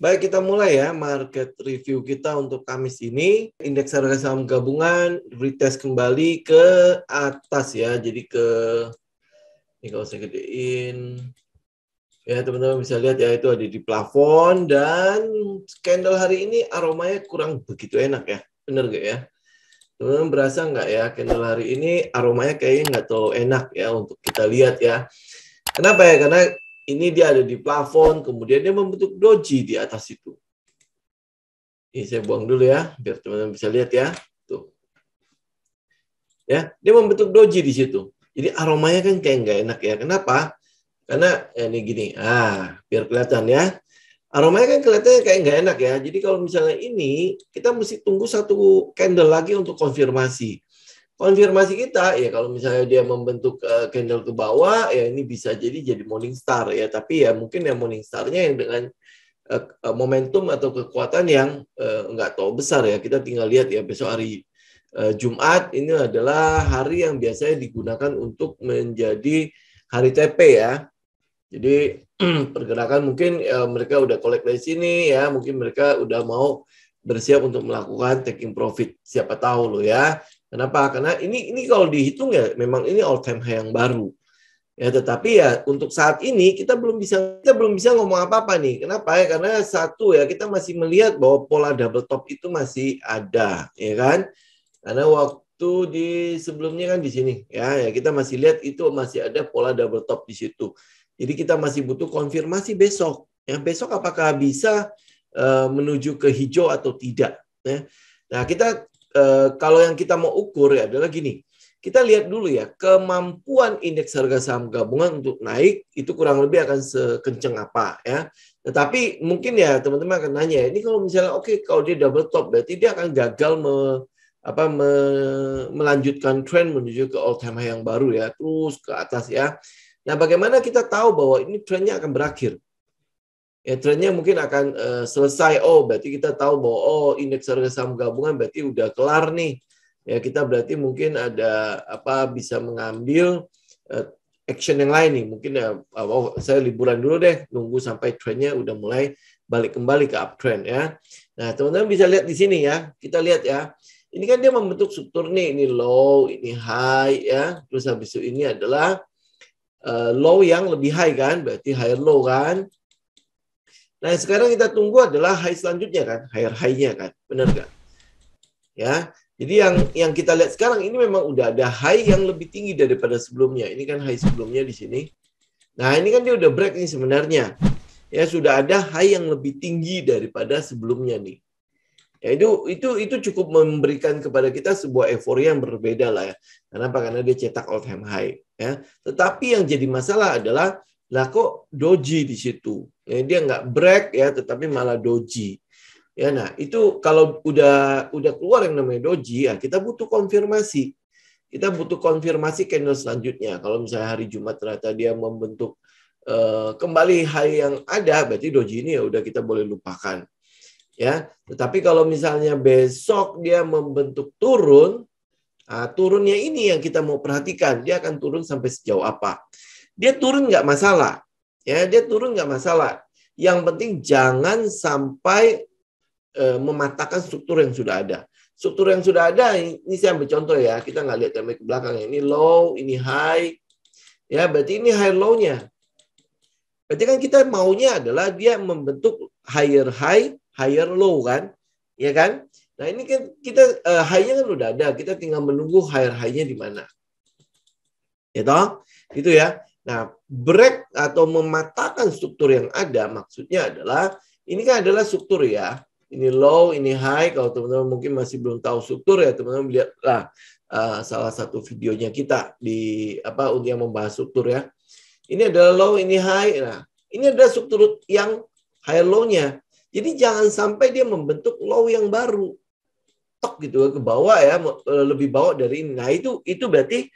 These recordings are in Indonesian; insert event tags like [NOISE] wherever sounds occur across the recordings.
Baik, kita mulai ya market review kita untuk Kamis ini. Indeks harga saham gabungan retest kembali ke atas ya. Jadi ke ini kalau saya gedein ya teman-teman bisa lihat ya itu ada di plafon dan candle hari ini aromanya kurang begitu enak ya. Benar gak ya? Teman-teman berasa nggak ya candle hari ini aromanya kayaknya nggak terlalu enak ya untuk kita lihat ya. Kenapa ya? Karena ini dia ada di plafon, kemudian dia membentuk doji di atas itu. Ini saya buang dulu ya, biar teman-teman bisa lihat ya. Tuh. Ya, dia membentuk doji di situ. Jadi aromanya kan kayak nggak enak ya. Kenapa? Karena ya ini gini. Ah, biar kelihatan ya. Aromanya kan kelihatannya kayak nggak enak ya. Jadi kalau misalnya ini, kita mesti tunggu satu candle lagi untuk konfirmasi konfirmasi kita ya kalau misalnya dia membentuk uh, candle ke bawah ya ini bisa jadi jadi morning star ya tapi ya mungkin yang morning starnya yang dengan uh, momentum atau kekuatan yang uh, nggak tahu besar ya kita tinggal lihat ya besok hari uh, Jumat ini adalah hari yang biasanya digunakan untuk menjadi hari TP ya jadi [CLEARS THROAT] pergerakan mungkin uh, mereka udah collect dari sini ya mungkin mereka udah mau bersiap untuk melakukan taking profit siapa tahu lo ya Kenapa? Karena ini ini kalau dihitung ya memang ini all time high yang baru. Ya, tetapi ya untuk saat ini kita belum bisa kita belum bisa ngomong apa-apa nih. Kenapa ya? Karena satu ya kita masih melihat bahwa pola double top itu masih ada, ya kan? Karena waktu di sebelumnya kan di sini ya, ya kita masih lihat itu masih ada pola double top di situ. Jadi kita masih butuh konfirmasi besok. Ya, besok apakah bisa uh, menuju ke hijau atau tidak? Ya. Nah, kita Eh, kalau yang kita mau ukur ya adalah gini. Kita lihat dulu ya, kemampuan indeks harga saham gabungan untuk naik itu kurang lebih akan sekenceng apa ya. Tetapi mungkin ya teman-teman akan nanya, ini kalau misalnya oke okay, kalau dia double top berarti dia akan gagal me, apa me, melanjutkan trend menuju ke all time high yang baru ya, terus ke atas ya. Nah, bagaimana kita tahu bahwa ini trennya akan berakhir? ya trennya mungkin akan uh, selesai. Oh, berarti kita tahu bahwa oh indeks harga saham gabungan berarti udah kelar nih. Ya kita berarti mungkin ada apa bisa mengambil uh, action yang lain nih. Mungkin ya oh saya liburan dulu deh, nunggu sampai trennya udah mulai balik kembali ke uptrend ya. Nah, teman-teman bisa lihat di sini ya. Kita lihat ya. Ini kan dia membentuk struktur nih, ini low, ini high ya. Terus habis itu ini adalah uh, low yang lebih high kan, berarti higher low kan. Nah, sekarang kita tunggu adalah high selanjutnya kan, higher high-nya kan. Benar nggak Ya. Jadi yang yang kita lihat sekarang ini memang udah ada high yang lebih tinggi daripada sebelumnya. Ini kan high sebelumnya di sini. Nah, ini kan dia udah break nih sebenarnya. Ya, sudah ada high yang lebih tinggi daripada sebelumnya nih. Ya, itu itu itu cukup memberikan kepada kita sebuah euforia yang berbeda lah ya. Kenapa? Karena dia cetak all time high ya. Tetapi yang jadi masalah adalah lah kok doji di situ. Ya, dia nggak break ya, tetapi malah doji. Ya, nah itu kalau udah udah keluar yang namanya doji, ya kita butuh konfirmasi. Kita butuh konfirmasi candle selanjutnya. Kalau misalnya hari Jumat ternyata dia membentuk uh, kembali hal yang ada, berarti doji ini ya udah kita boleh lupakan. Ya, tetapi kalau misalnya besok dia membentuk turun, nah, turunnya ini yang kita mau perhatikan. Dia akan turun sampai sejauh apa? Dia turun nggak masalah, Ya, dia turun nggak masalah. Yang penting jangan sampai e, mematahkan struktur yang sudah ada. Struktur yang sudah ada, ini saya ambil contoh ya, kita nggak lihat yang ke belakang. Ya. Ini low, ini high. Ya, berarti ini high low-nya. Berarti kan kita maunya adalah dia membentuk higher high, higher low kan? Ya kan? Nah ini kan kita e, high-nya kan udah ada, kita tinggal menunggu higher high-nya di mana. Ya toh? Gitu ya. Nah, break atau mematakan struktur yang ada maksudnya adalah ini kan adalah struktur ya. Ini low, ini high. Kalau teman-teman mungkin masih belum tahu struktur ya, teman-teman lihatlah uh, salah satu videonya kita di apa untuk yang membahas struktur ya. Ini adalah low, ini high. Nah, ini adalah struktur yang high low-nya. Jadi jangan sampai dia membentuk low yang baru. Tok gitu ke bawah ya, eh, lebih bawah dari ini. Nah, itu itu berarti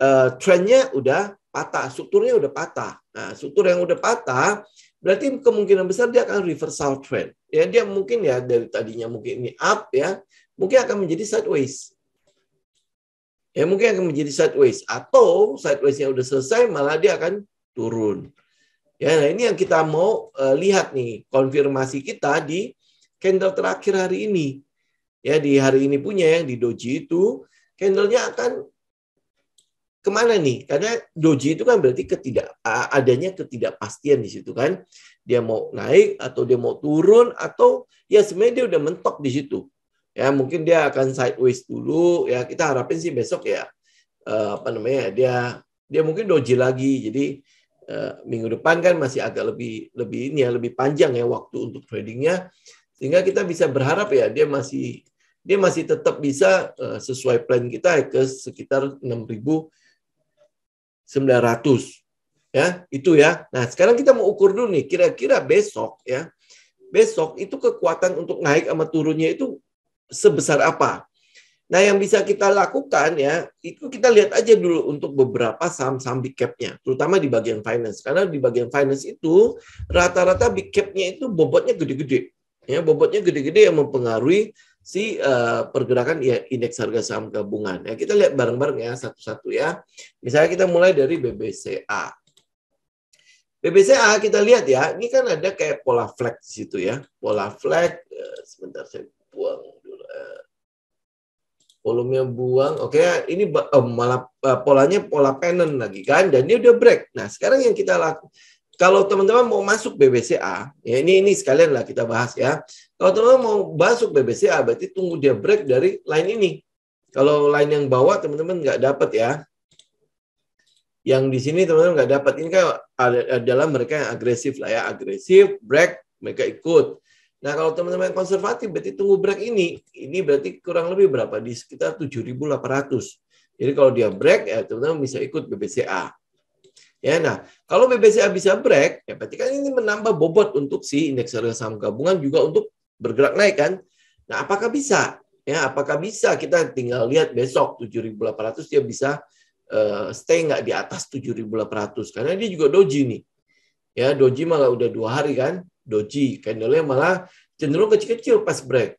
uh, eh, trennya udah patah, strukturnya udah patah. Nah, struktur yang udah patah berarti kemungkinan besar dia akan reversal trend. Ya, dia mungkin ya dari tadinya mungkin ini up ya, mungkin akan menjadi sideways. Ya, mungkin akan menjadi sideways atau sidewaysnya udah selesai malah dia akan turun. Ya, nah ini yang kita mau uh, lihat nih konfirmasi kita di candle terakhir hari ini. Ya, di hari ini punya yang di doji itu candlenya akan kemana nih? Karena doji itu kan berarti ketidak adanya ketidakpastian di situ kan. Dia mau naik atau dia mau turun atau ya sebenarnya dia udah mentok di situ. Ya mungkin dia akan sideways dulu. Ya kita harapin sih besok ya e, apa namanya dia dia mungkin doji lagi. Jadi e, minggu depan kan masih agak lebih lebih ini ya lebih panjang ya waktu untuk tradingnya sehingga kita bisa berharap ya dia masih dia masih tetap bisa e, sesuai plan kita ya, ke sekitar 6000 900. Ya, itu ya. Nah, sekarang kita mau ukur dulu nih kira-kira besok ya. Besok itu kekuatan untuk naik sama turunnya itu sebesar apa? Nah, yang bisa kita lakukan ya, itu kita lihat aja dulu untuk beberapa saham-saham big cap-nya, terutama di bagian finance. Karena di bagian finance itu rata-rata big cap-nya itu bobotnya gede-gede. Ya, bobotnya gede-gede yang mempengaruhi si uh, pergerakan ya indeks harga saham gabungan. Ya kita lihat bareng-bareng ya satu-satu ya. Misalnya kita mulai dari BBCA. BBCA kita lihat ya, ini kan ada kayak pola flag di situ ya. Pola flag uh, sebentar saya buang dulu. Uh, eh. volume buang. Oke, okay, ini uh, malah uh, polanya pola pennant lagi kan dan dia udah break. Nah, sekarang yang kita lakukan kalau teman-teman mau masuk BBCA, ya ini ini sekalian lah kita bahas ya. Kalau teman-teman mau masuk BBCA, berarti tunggu dia break dari line ini. Kalau line yang bawah teman-teman nggak dapat ya. Yang di sini teman-teman nggak dapat ini kan adalah mereka yang agresif lah ya, agresif, break, mereka ikut. Nah, kalau teman-teman konservatif berarti tunggu break ini. Ini berarti kurang lebih berapa? Di sekitar 7.800. Jadi kalau dia break ya teman-teman bisa ikut BBCA. Ya, nah kalau BBCA bisa break, ya berarti kan ini menambah bobot untuk si indeks harga saham gabungan juga untuk bergerak naik kan. Nah, apakah bisa? Ya, apakah bisa kita tinggal lihat besok 7.800 dia bisa uh, stay nggak di atas 7.800 karena dia juga doji nih. Ya, doji malah udah dua hari kan, doji candle-nya malah cenderung kecil-kecil pas break.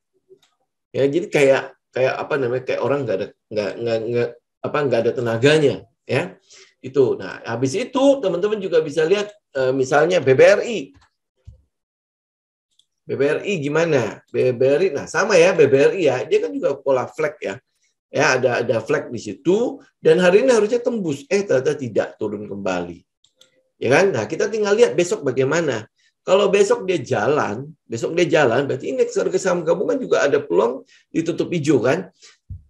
Ya, jadi kayak kayak apa namanya kayak orang nggak ada nggak nggak apa nggak ada tenaganya ya itu. Nah, habis itu teman-teman juga bisa lihat eh, misalnya BBRI. BBRI gimana? BBRI, nah sama ya BBRI ya, dia kan juga pola flag ya. Ya ada ada flag di situ dan hari ini harusnya tembus, eh ternyata tidak turun kembali. Ya kan? Nah kita tinggal lihat besok bagaimana. Kalau besok dia jalan, besok dia jalan, berarti indeks harga saham gabungan juga ada peluang ditutup hijau kan?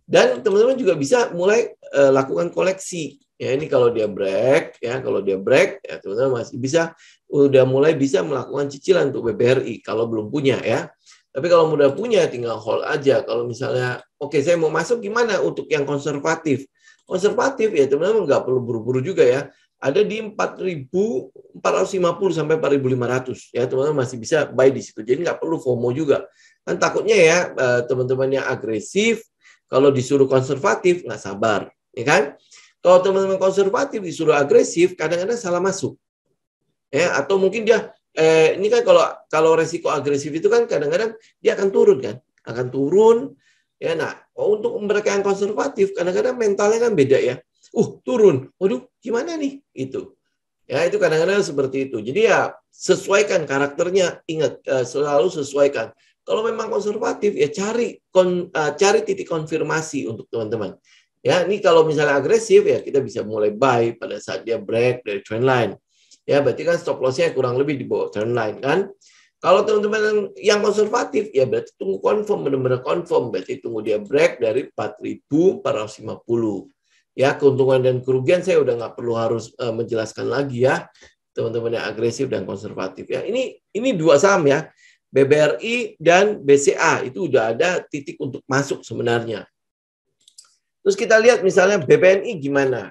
Dan teman-teman juga bisa mulai uh, lakukan koleksi ya ini kalau dia break ya kalau dia break ya teman-teman masih bisa udah mulai bisa melakukan cicilan untuk BBRI kalau belum punya ya tapi kalau udah punya tinggal hold aja kalau misalnya oke okay, saya mau masuk gimana untuk yang konservatif konservatif ya teman-teman nggak perlu buru-buru juga ya ada di 4.450 sampai 4.500 ya teman-teman masih bisa buy di situ jadi nggak perlu FOMO juga kan takutnya ya eh, teman-teman yang agresif kalau disuruh konservatif nggak sabar ya kan kalau teman-teman konservatif disuruh agresif, kadang-kadang salah masuk. Ya, atau mungkin dia eh, ini kan kalau kalau resiko agresif itu kan kadang-kadang dia akan turun kan, akan turun. Ya, nah oh, untuk mereka yang konservatif kadang-kadang mentalnya kan beda ya. Uh, turun. Waduh, gimana nih? Itu. Ya, itu kadang-kadang seperti itu. Jadi ya sesuaikan karakternya, ingat eh, selalu sesuaikan. Kalau memang konservatif ya cari kon, uh, cari titik konfirmasi untuk teman-teman. Ya, ini kalau misalnya agresif ya kita bisa mulai buy pada saat dia break dari trend line. Ya, berarti kan stop loss-nya kurang lebih di bawah trend line kan. Kalau teman-teman yang konservatif ya berarti tunggu confirm benar-benar confirm berarti tunggu dia break dari 4.450. Ya, keuntungan dan kerugian saya udah nggak perlu harus uh, menjelaskan lagi ya teman-teman yang agresif dan konservatif ya. Ini ini dua saham ya. BBRI dan BCA itu udah ada titik untuk masuk sebenarnya. Terus kita lihat misalnya BBNI gimana.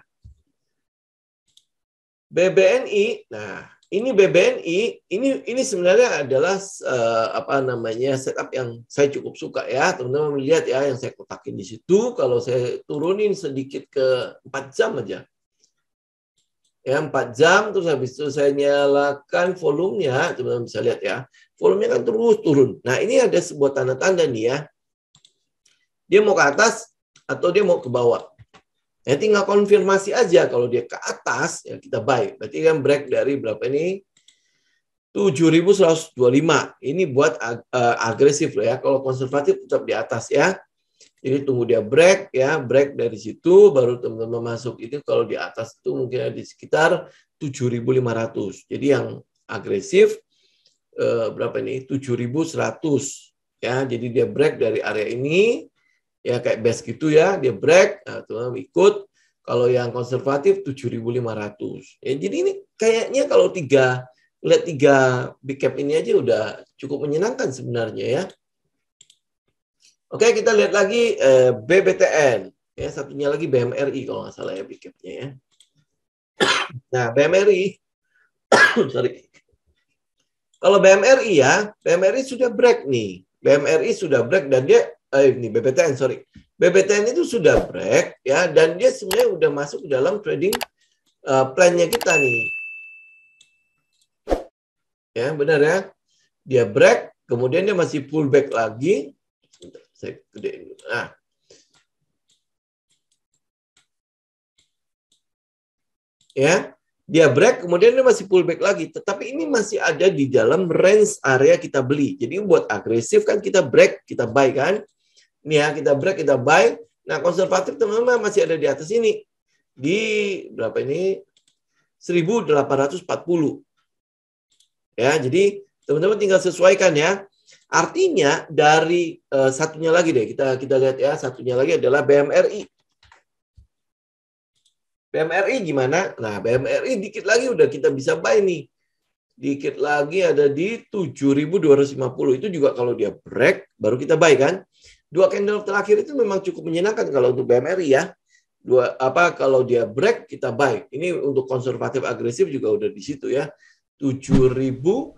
BBNI, nah ini BBNI, ini ini sebenarnya adalah uh, apa namanya setup yang saya cukup suka ya teman-teman melihat ya yang saya kotakin di situ. Kalau saya turunin sedikit ke 4 jam aja, ya 4 jam terus habis itu saya nyalakan volumenya teman-teman bisa lihat ya volumenya kan terus turun nah ini ada sebuah tanda-tanda nih ya dia mau ke atas atau dia mau ke bawah. Ya tinggal konfirmasi aja kalau dia ke atas ya kita buy. Berarti kan break dari berapa ini? 7.125. Ini buat ag eh, agresif loh ya. Kalau konservatif tetap di atas ya. Jadi tunggu dia break ya, break dari situ baru teman-teman masuk. Itu kalau di atas itu mungkin ada di sekitar 7.500. Jadi yang agresif uh, berapa ini? 7.100 ya. Jadi dia break dari area ini ya kayak best gitu ya dia break nah, eh, tuh ikut kalau yang konservatif 7.500 ya jadi ini kayaknya kalau tiga lihat tiga big cap ini aja udah cukup menyenangkan sebenarnya ya oke kita lihat lagi eh, BBTN ya satunya lagi BMRI kalau nggak salah ya big capnya ya [COUGHS] nah BMRI [COUGHS] sorry kalau BMRI ya BMRI sudah break nih BMRI sudah break dan dia eh, ini BPTN sorry BPTN itu sudah break ya dan dia sebenarnya udah masuk dalam trading uh, plannya kita nih ya benar ya dia break kemudian dia masih pullback lagi nah ya dia break kemudian dia masih pullback lagi tetapi ini masih ada di dalam range area kita beli jadi buat agresif kan kita break kita buy kan ini ya, kita break, kita buy. Nah, konservatif teman-teman masih ada di atas ini. Di berapa ini? 1840. Ya, jadi teman-teman tinggal sesuaikan ya. Artinya dari uh, satunya lagi deh kita kita lihat ya satunya lagi adalah BMRI. BMRI gimana? Nah BMRI dikit lagi udah kita bisa buy nih. Dikit lagi ada di 7.250 itu juga kalau dia break baru kita buy kan? dua candle terakhir itu memang cukup menyenangkan kalau untuk BMRI ya. Dua apa kalau dia break kita buy. Ini untuk konservatif agresif juga udah di situ ya. 7.250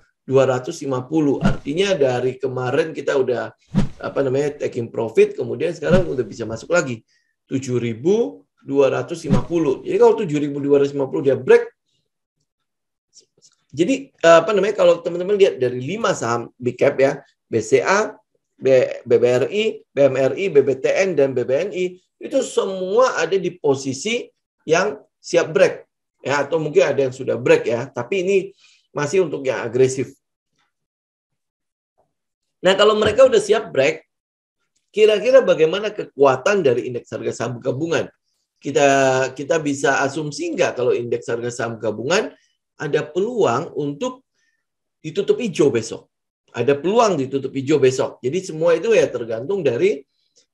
artinya dari kemarin kita udah apa namanya taking profit kemudian sekarang udah bisa masuk lagi 7.250. Jadi kalau 7.250 dia break jadi apa namanya kalau teman-teman lihat dari lima saham big cap ya BCA, BBRI, BMRI, BBTN, dan BBNI itu semua ada di posisi yang siap break ya atau mungkin ada yang sudah break ya tapi ini masih untuk yang agresif. Nah kalau mereka udah siap break, kira-kira bagaimana kekuatan dari indeks harga saham gabungan? Kita kita bisa asumsi nggak kalau indeks harga saham gabungan ada peluang untuk ditutup hijau besok? ada peluang ditutup hijau besok. Jadi semua itu ya tergantung dari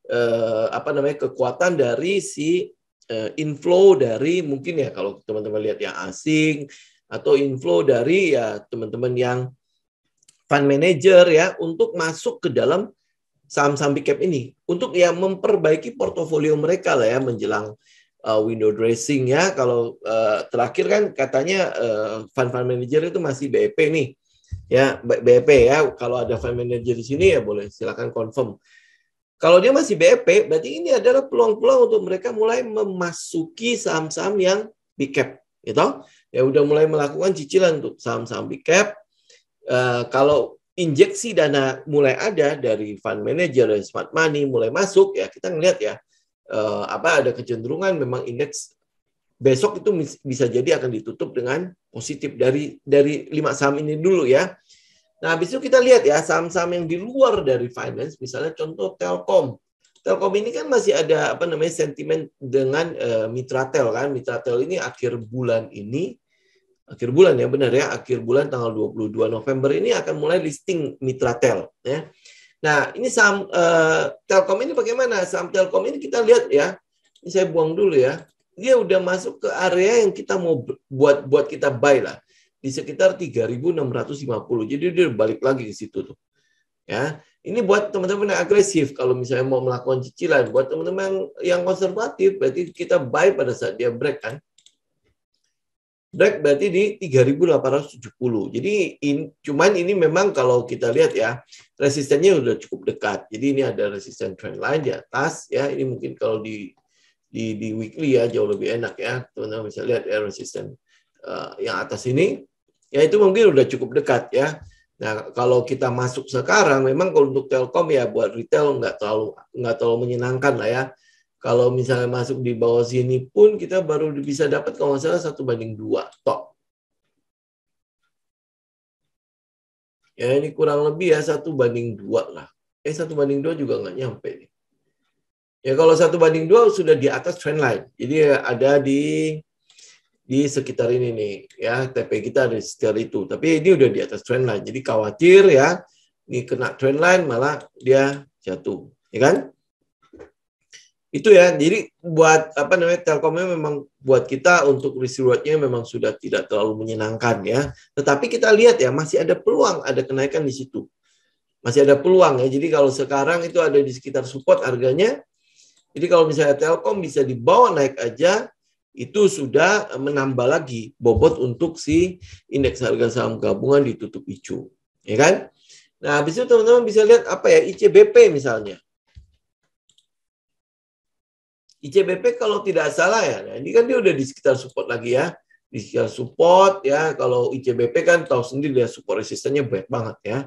eh, apa namanya kekuatan dari si eh, inflow dari mungkin ya kalau teman-teman lihat yang asing atau inflow dari ya teman-teman yang fund manager ya untuk masuk ke dalam saham-saham big cap ini untuk ya memperbaiki portofolio mereka lah ya menjelang uh, window dressing ya kalau uh, terakhir kan katanya uh, eh, fund fund manager itu masih BEP nih ya BEP ya kalau ada fund manager di sini ya boleh silakan confirm kalau dia masih BEP berarti ini adalah peluang-peluang untuk mereka mulai memasuki saham-saham yang big cap gitu ya udah mulai melakukan cicilan untuk saham-saham big cap uh, kalau injeksi dana mulai ada dari fund manager dan smart money mulai masuk ya kita ngelihat ya eh, apa ada kecenderungan memang indeks besok itu bisa jadi akan ditutup dengan positif dari dari lima saham ini dulu ya. Nah, habis itu kita lihat ya saham-saham yang di luar dari finance, misalnya contoh Telkom. Telkom ini kan masih ada apa namanya sentimen dengan uh, Mitratel kan. Mitratel ini akhir bulan ini akhir bulan ya benar ya, akhir bulan tanggal 22 November ini akan mulai listing Mitratel ya. Nah, ini saham uh, Telkom ini bagaimana? Saham Telkom ini kita lihat ya. Ini saya buang dulu ya dia udah masuk ke area yang kita mau buat buat kita buy lah di sekitar 3.650. Jadi dia balik lagi ke situ tuh. Ya, ini buat teman-teman yang agresif kalau misalnya mau melakukan cicilan, buat teman-teman yang, yang konservatif berarti kita buy pada saat dia break kan. Break berarti di 3.870. Jadi in, cuman ini memang kalau kita lihat ya, resistennya sudah cukup dekat. Jadi ini ada resisten trend line di atas ya. Ini mungkin kalau di di, di weekly ya jauh lebih enak ya teman-teman bisa lihat ya system uh, yang atas ini ya itu mungkin udah cukup dekat ya nah kalau kita masuk sekarang memang kalau untuk telkom ya buat retail nggak terlalu nggak terlalu menyenangkan lah ya kalau misalnya masuk di bawah sini pun kita baru bisa dapat kalau nggak salah satu banding dua top ya ini kurang lebih ya satu banding dua lah eh satu banding dua juga nggak nyampe nih Ya kalau satu banding dua sudah di atas trend line. Jadi ada di di sekitar ini nih ya TP kita ada di sekitar itu. Tapi ini udah di atas trend line. Jadi khawatir ya ini kena trend line malah dia jatuh, ya kan? Itu ya. Jadi buat apa namanya Telkomnya memang buat kita untuk risk rewardnya memang sudah tidak terlalu menyenangkan ya. Tetapi kita lihat ya masih ada peluang ada kenaikan di situ. Masih ada peluang ya. Jadi kalau sekarang itu ada di sekitar support harganya, jadi kalau misalnya Telkom bisa dibawa naik aja, itu sudah menambah lagi bobot untuk si indeks harga saham gabungan ditutup ICU. Ya kan? Nah, habis itu teman-teman bisa lihat apa ya, ICBP misalnya. ICBP kalau tidak salah ya, nah ini kan dia udah di sekitar support lagi ya. Di sekitar support ya, kalau ICBP kan tahu sendiri dia ya, support resistennya banyak banget ya.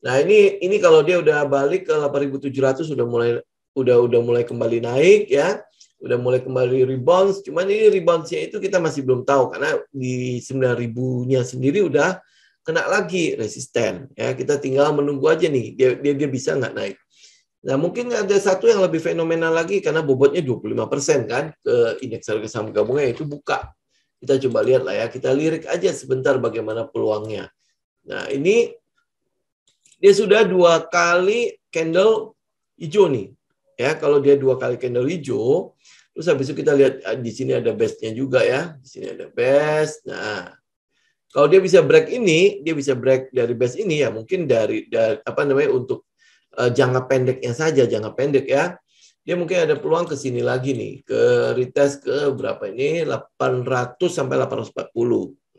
Nah ini ini kalau dia udah balik ke 8.700 sudah mulai udah udah mulai kembali naik ya udah mulai kembali rebounds cuman ini reboundsnya itu kita masih belum tahu karena di 9000 nya sendiri udah kena lagi resisten ya kita tinggal menunggu aja nih dia dia, dia bisa nggak naik nah mungkin ada satu yang lebih fenomenal lagi karena bobotnya 25% kan ke indeks harga saham gabungan itu buka kita coba lihat lah ya kita lirik aja sebentar bagaimana peluangnya nah ini dia sudah dua kali candle hijau nih Ya, kalau dia dua kali candle hijau, terus habis itu kita lihat ah, di sini ada bestnya juga ya. Di sini ada best. Nah, kalau dia bisa break ini, dia bisa break dari best ini ya mungkin dari, dari apa namanya untuk uh, jangka pendeknya saja, jangka pendek ya. Dia mungkin ada peluang ke sini lagi nih, ke retest ke berapa ini 800 sampai 840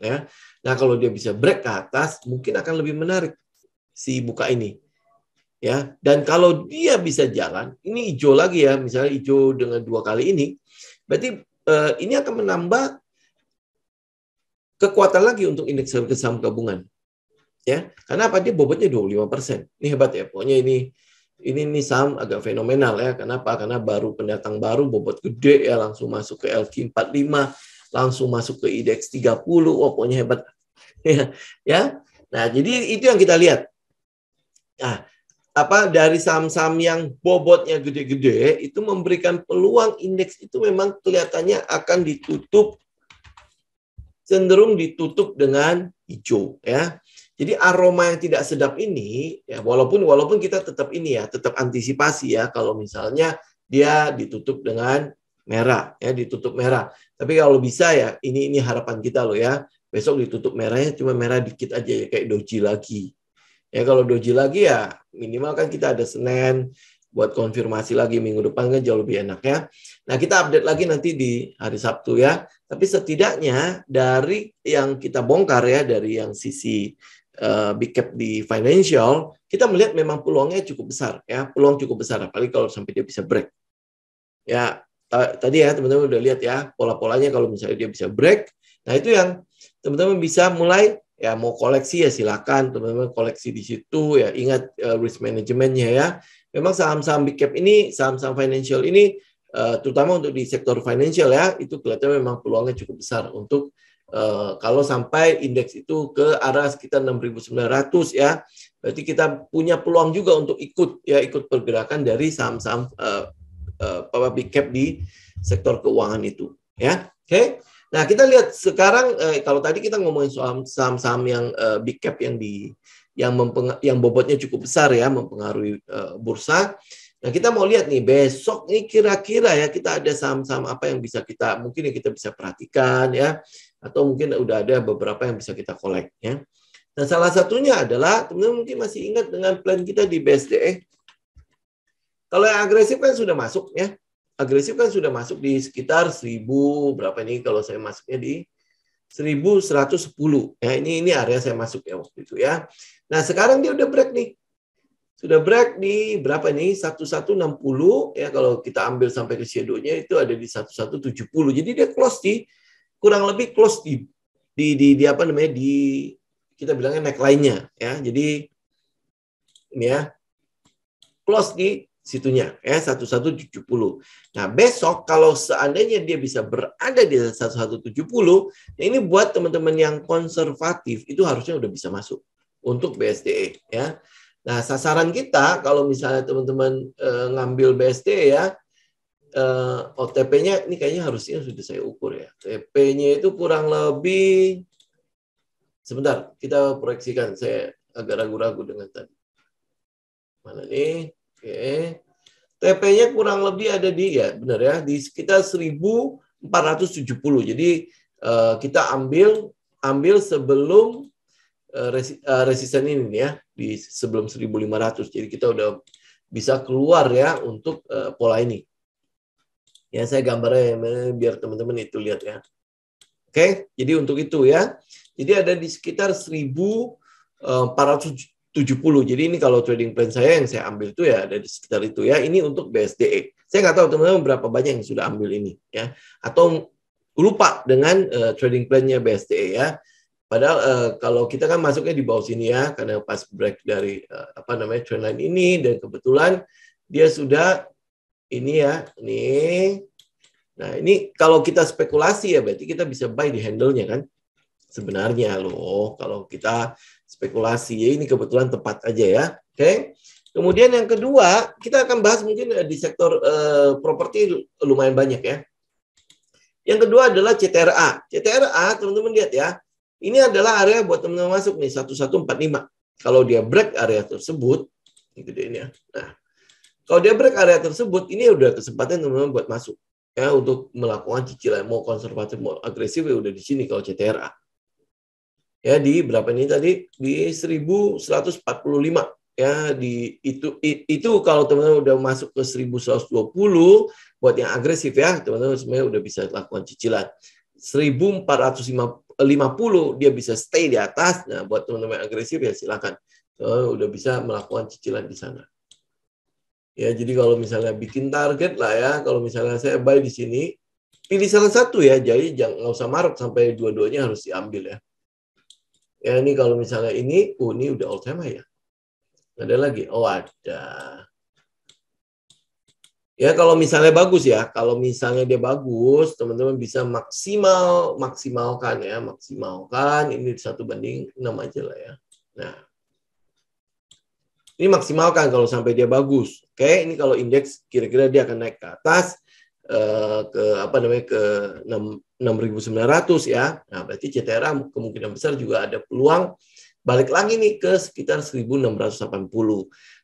ya. Nah, kalau dia bisa break ke atas mungkin akan lebih menarik si buka ini ya dan kalau dia bisa jalan ini hijau lagi ya misalnya hijau dengan dua kali ini berarti eh, ini akan menambah kekuatan lagi untuk indeks harga saham gabungan ya karena apa dia bobotnya 25 persen ini hebat ya pokoknya ini ini nih saham agak fenomenal ya kenapa karena baru pendatang baru bobot gede ya langsung masuk ke LQ45 langsung masuk ke indeks 30 oh, pokoknya hebat [LAUGHS] ya, ya nah jadi itu yang kita lihat nah apa dari saham-saham yang bobotnya gede-gede itu memberikan peluang indeks itu memang kelihatannya akan ditutup cenderung ditutup dengan hijau ya. Jadi aroma yang tidak sedap ini ya walaupun walaupun kita tetap ini ya, tetap antisipasi ya kalau misalnya dia ditutup dengan merah ya, ditutup merah. Tapi kalau bisa ya ini ini harapan kita loh ya. Besok ditutup merahnya cuma merah dikit aja ya kayak doji lagi Ya kalau doji lagi ya minimal kan kita ada Senin buat konfirmasi lagi minggu depan kan jauh lebih enak ya. Nah kita update lagi nanti di hari Sabtu ya. Tapi setidaknya dari yang kita bongkar ya dari yang sisi uh, big cap di financial, kita melihat memang peluangnya cukup besar ya, peluang cukup besar apalagi kalau sampai dia bisa break. Ya, tadi ya teman-teman udah lihat ya pola-polanya kalau misalnya dia bisa break, nah itu yang teman-teman bisa mulai ya mau koleksi ya silakan teman-teman koleksi di situ ya ingat uh, risk manajemennya ya memang saham-saham big cap ini saham-saham financial ini uh, terutama untuk di sektor financial ya itu kelihatannya memang peluangnya cukup besar untuk uh, kalau sampai indeks itu ke arah sekitar 6.900 ya berarti kita punya peluang juga untuk ikut ya ikut pergerakan dari saham-saham uh, uh, big cap di sektor keuangan itu ya oke okay? Nah, kita lihat sekarang eh, kalau tadi kita ngomongin soal saham-saham yang eh, big cap yang di yang yang bobotnya cukup besar ya mempengaruhi eh, bursa. Nah, kita mau lihat nih besok nih kira-kira ya kita ada saham-saham apa yang bisa kita mungkin yang kita bisa perhatikan ya atau mungkin udah ada beberapa yang bisa kita collect ya. Nah, salah satunya adalah teman-teman mungkin masih ingat dengan plan kita di BSD. E. Kalau yang agresif kan sudah masuk ya agresif kan sudah masuk di sekitar 1000 berapa ini kalau saya masuknya di 1110. Ya, ini ini area saya masuk ya waktu itu ya. Nah, sekarang dia udah break nih. Sudah break di berapa ini? 1160 ya kalau kita ambil sampai ke shadownya itu ada di 1170. Jadi dia close di kurang lebih close di di di, di apa namanya di kita bilangnya neckline-nya ya. Jadi ini ya close di situnya ya 1170. Nah, besok kalau seandainya dia bisa berada di 1170, nah ini buat teman-teman yang konservatif itu harusnya udah bisa masuk untuk BSDE ya. Nah, sasaran kita kalau misalnya teman-teman eh, e, ngambil BSD ya e, eh, OTP-nya ini kayaknya harusnya sudah saya ukur ya. TP-nya itu kurang lebih sebentar kita proyeksikan saya agak ragu-ragu dengan tadi. Mana nih? Oke. TP-nya kurang lebih ada di ya benar ya di sekitar 1470. Jadi uh, kita ambil ambil sebelum uh, resisten ini ya di sebelum 1500. Jadi kita udah bisa keluar ya untuk pola ini. Ya saya gambarnya ya, biar teman-teman itu lihat ya. Oke, jadi untuk itu ya. Jadi ada di sekitar 1470 70. Jadi ini kalau trading plan saya yang saya ambil itu ya ada di sekitar itu ya. Ini untuk BSDE. Saya nggak tahu teman-teman berapa banyak yang sudah ambil ini ya. Atau lupa dengan uh, trading plannya BSDE ya. Padahal uh, kalau kita kan masuknya di bawah sini ya karena pas break dari uh, apa namanya trendline ini dan kebetulan dia sudah ini ya, ini. Nah, ini kalau kita spekulasi ya berarti kita bisa buy di handle-nya kan sebenarnya loh kalau kita spekulasi. Ya, ini kebetulan tepat aja ya. Oke. Okay? Kemudian yang kedua, kita akan bahas mungkin eh, di sektor uh, properti lumayan banyak ya. Yang kedua adalah CTRA. CTRA, teman-teman lihat ya. Ini adalah area buat teman-teman masuk nih, 1145. Kalau dia break area tersebut, ini gede ini ya. Nah, kalau dia break area tersebut, ini udah kesempatan teman-teman buat masuk. Ya, untuk melakukan cicilan. Mau konservatif, mau agresif, ya udah di sini kalau CTRA ya di berapa ini tadi di 1145 ya di itu itu kalau teman-teman udah masuk ke 1120 buat yang agresif ya teman-teman sebenarnya udah bisa lakukan cicilan 1450 dia bisa stay di atas nah buat teman-teman agresif ya silakan udah bisa melakukan cicilan di sana ya jadi kalau misalnya bikin target lah ya kalau misalnya saya buy di sini pilih salah satu ya jadi jangan nggak usah marah sampai dua-duanya harus diambil ya Ya ini kalau misalnya ini, oh ini udah old time ya. Ada lagi? Oh ada. Ya kalau misalnya bagus ya, kalau misalnya dia bagus, teman-teman bisa maksimal maksimalkan ya, maksimalkan ini satu banding 6 aja lah ya. Nah. Ini maksimalkan kalau sampai dia bagus. Oke, ini kalau indeks kira-kira dia akan naik ke atas uh, ke apa namanya ke 6 6.900 ya. Nah, berarti CTRA kemungkinan besar juga ada peluang balik lagi nih ke sekitar 1680.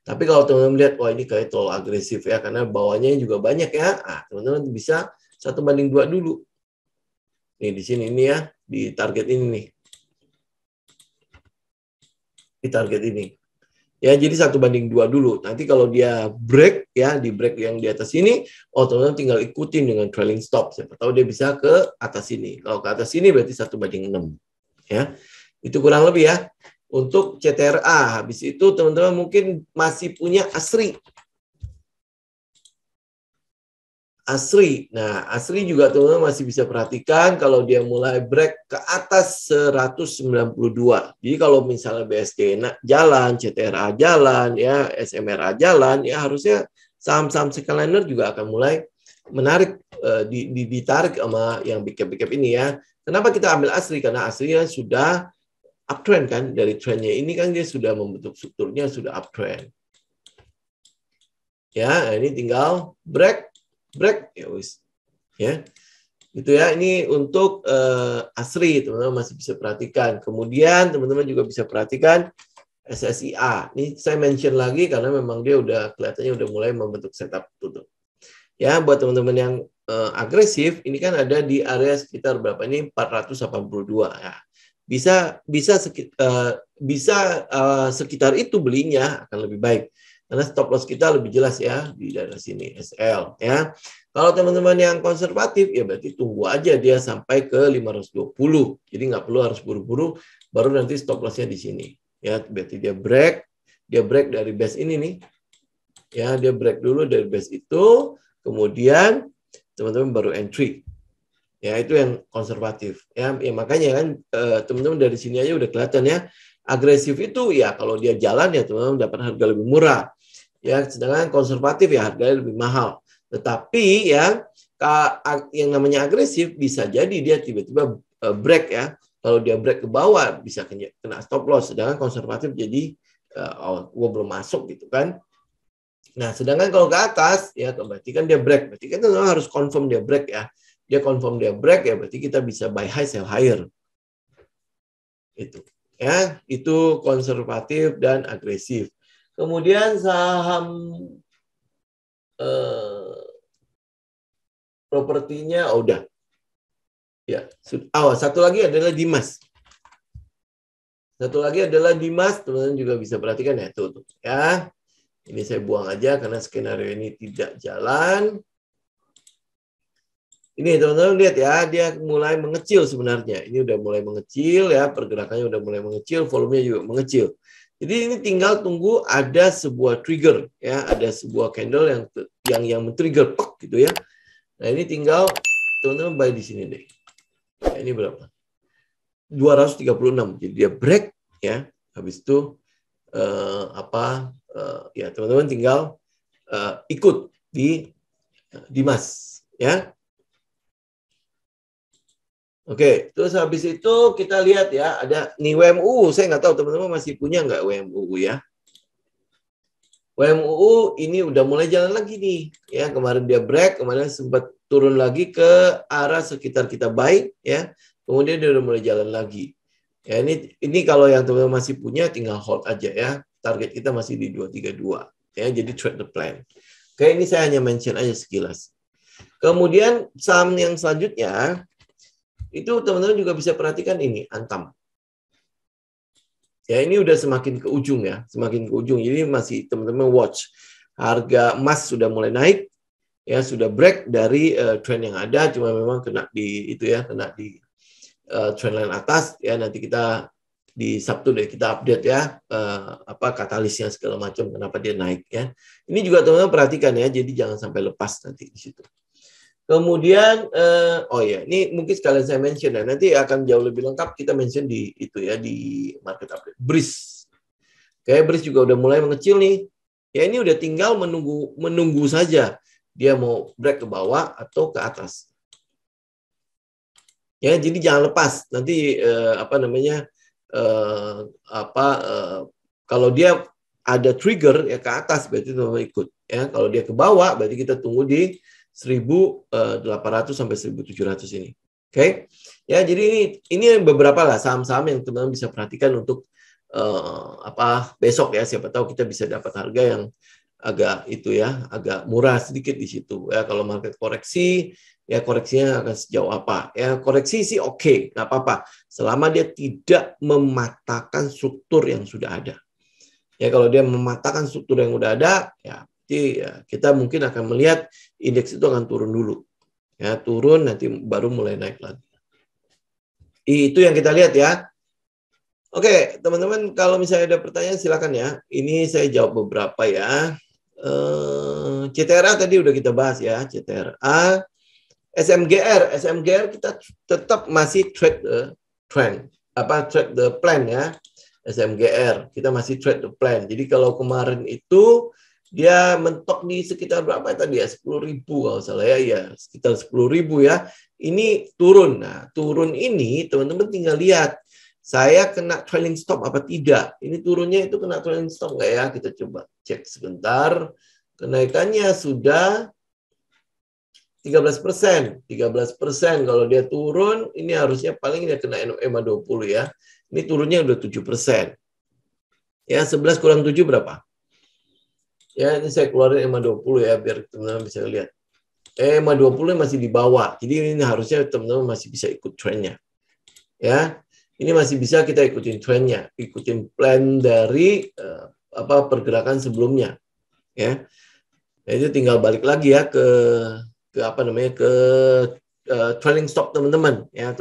Tapi kalau teman-teman lihat, wah ini kayak terlalu agresif ya, karena bawahnya juga banyak ya. Ah teman-teman bisa satu banding dua dulu. Nih di sini ini ya, di target ini nih. Di target ini ya jadi satu banding dua dulu nanti kalau dia break ya di break yang di atas ini oh teman-teman tinggal ikutin dengan trailing stop siapa tahu dia bisa ke atas sini kalau ke atas sini berarti satu banding enam ya itu kurang lebih ya untuk CTRA habis itu teman-teman mungkin masih punya asri Asri. Nah, Asri juga teman-teman masih bisa perhatikan kalau dia mulai break ke atas 192. Jadi kalau misalnya BSD jalan, CTRA jalan, ya SMRA jalan, ya harusnya saham-saham sekalian juga akan mulai menarik eh, di, di, ditarik sama yang big cap big cap ini ya. Kenapa kita ambil Asri? Karena Asri ya sudah uptrend kan dari trennya ini kan dia sudah membentuk strukturnya sudah uptrend. Ya, ini tinggal break break ya wis ya itu ya ini untuk uh, asri teman-teman masih bisa perhatikan kemudian teman-teman juga bisa perhatikan SSIA ini saya mention lagi karena memang dia udah kelihatannya udah mulai membentuk setup tutup ya buat teman-teman yang uh, agresif ini kan ada di area sekitar berapa ini 482 ya bisa bisa sekitar, uh, eh, bisa uh, sekitar itu belinya akan lebih baik karena stop loss kita lebih jelas ya di daerah sini SL ya. Kalau teman-teman yang konservatif ya berarti tunggu aja dia sampai ke 520. Jadi nggak perlu harus buru-buru baru nanti stop lossnya di sini. Ya berarti dia break, dia break dari base ini nih. Ya dia break dulu dari base itu, kemudian teman-teman baru entry ya itu yang konservatif ya, ya makanya kan eh, teman-teman dari sini aja udah kelihatan ya agresif itu ya kalau dia jalan ya teman-teman dapat harga lebih murah ya sedangkan konservatif ya harganya lebih mahal tetapi ya yang namanya agresif bisa jadi dia tiba-tiba eh, break ya kalau dia break ke bawah bisa kena stop loss sedangkan konservatif jadi eh, oh gue belum masuk gitu kan nah sedangkan kalau ke atas ya berarti kan dia break berarti kan harus confirm dia break ya dia confirm dia break ya berarti kita bisa buy high sell higher itu ya itu konservatif dan agresif Kemudian saham eh, propertinya oh, udah. Ya, oh, satu lagi adalah Dimas. Satu lagi adalah Dimas, teman-teman juga bisa perhatikan ya tuh, tuh ya. Ini saya buang aja karena skenario ini tidak jalan. Ini teman-teman lihat ya, dia mulai mengecil sebenarnya. Ini udah mulai mengecil ya, pergerakannya udah mulai mengecil, volumenya juga mengecil. Jadi ini tinggal tunggu ada sebuah trigger ya, ada sebuah candle yang yang yang men-trigger gitu ya. Nah, ini tinggal teman-teman buy di sini deh. Nah, ini berapa? 236. Jadi dia break ya. Habis itu eh, apa eh, ya teman-teman tinggal eh, ikut di eh, Dimas ya. Oke, terus habis itu kita lihat ya, ada nih WMU. Saya nggak tahu teman-teman masih punya nggak WMU ya. WMU ini udah mulai jalan lagi nih. Ya, kemarin dia break, kemarin sempat turun lagi ke arah sekitar kita baik ya. Kemudian dia udah mulai jalan lagi. Ya, ini ini kalau yang teman-teman masih punya tinggal hold aja ya. Target kita masih di 232 ya, jadi trade the plan. Oke, ini saya hanya mention aja sekilas. Kemudian saham yang selanjutnya itu teman-teman juga bisa perhatikan ini, antam. Ya, ini udah semakin ke ujung ya, semakin ke ujung. Jadi masih teman-teman watch. Harga emas sudah mulai naik, ya sudah break dari uh, trend yang ada, cuma memang kena di itu ya, kena di uh, line atas ya nanti kita di Sabtu deh kita update ya uh, apa katalisnya segala macam kenapa dia naik ya. Ini juga teman-teman perhatikan ya, jadi jangan sampai lepas nanti di situ. Kemudian uh, oh ya, ini mungkin sekalian saya mention ya. Nanti akan jauh lebih lengkap kita mention di itu ya di market update. Bris. Kayak Bris juga udah mulai mengecil nih. Ya ini udah tinggal menunggu menunggu saja dia mau break ke bawah atau ke atas. Ya, jadi jangan lepas. Nanti uh, apa namanya? uh, apa uh, kalau dia ada trigger ya ke atas berarti mau ikut ya. Kalau dia ke bawah berarti kita tunggu di 1800 eh, sampai 1700 ini. Oke. Okay? Ya, jadi ini ini beberapa lah saham-saham yang teman-teman bisa perhatikan untuk uh, apa besok ya siapa tahu kita bisa dapat harga yang agak itu ya, agak murah sedikit di situ. Ya, kalau market koreksi ya koreksinya akan sejauh apa? Ya, koreksi sih oke, okay, nggak apa-apa. Selama dia tidak mematakan struktur yang sudah ada. Ya, kalau dia mematakan struktur yang sudah ada, ya, ya kita mungkin akan melihat indeks itu akan turun dulu. Ya, turun nanti baru mulai naik lagi. Itu yang kita lihat ya. Oke, teman-teman kalau misalnya ada pertanyaan silakan ya. Ini saya jawab beberapa ya. Eh, CTRA tadi udah kita bahas ya, CTRA. SMGR, SMGR kita tetap masih trade the trend, apa trade the plan ya. SMGR, kita masih trade the plan. Jadi kalau kemarin itu dia mentok di sekitar berapa tadi ya? 10 ribu kalau salah ya, ya sekitar 10 ribu ya. Ini turun. Nah, turun ini teman-teman tinggal lihat saya kena trailing stop apa tidak. Ini turunnya itu kena trailing stop nggak ya? Kita coba cek sebentar. Kenaikannya sudah 13 persen. 13 persen kalau dia turun, ini harusnya paling dia kena NOMA 20 ya. Ini turunnya udah 7 persen. Ya, 11 kurang 7 berapa? Ya, ini saya keluarin EMA 20 ya, biar teman-teman bisa lihat. EMA eh, 20 masih di bawah. Jadi ini harusnya teman-teman masih bisa ikut trennya. Ya, ini masih bisa kita ikutin trennya, ikutin plan dari uh, apa pergerakan sebelumnya. Ya. Nah, tinggal balik lagi ya ke ke apa namanya ke uh, trailing stop teman-teman ya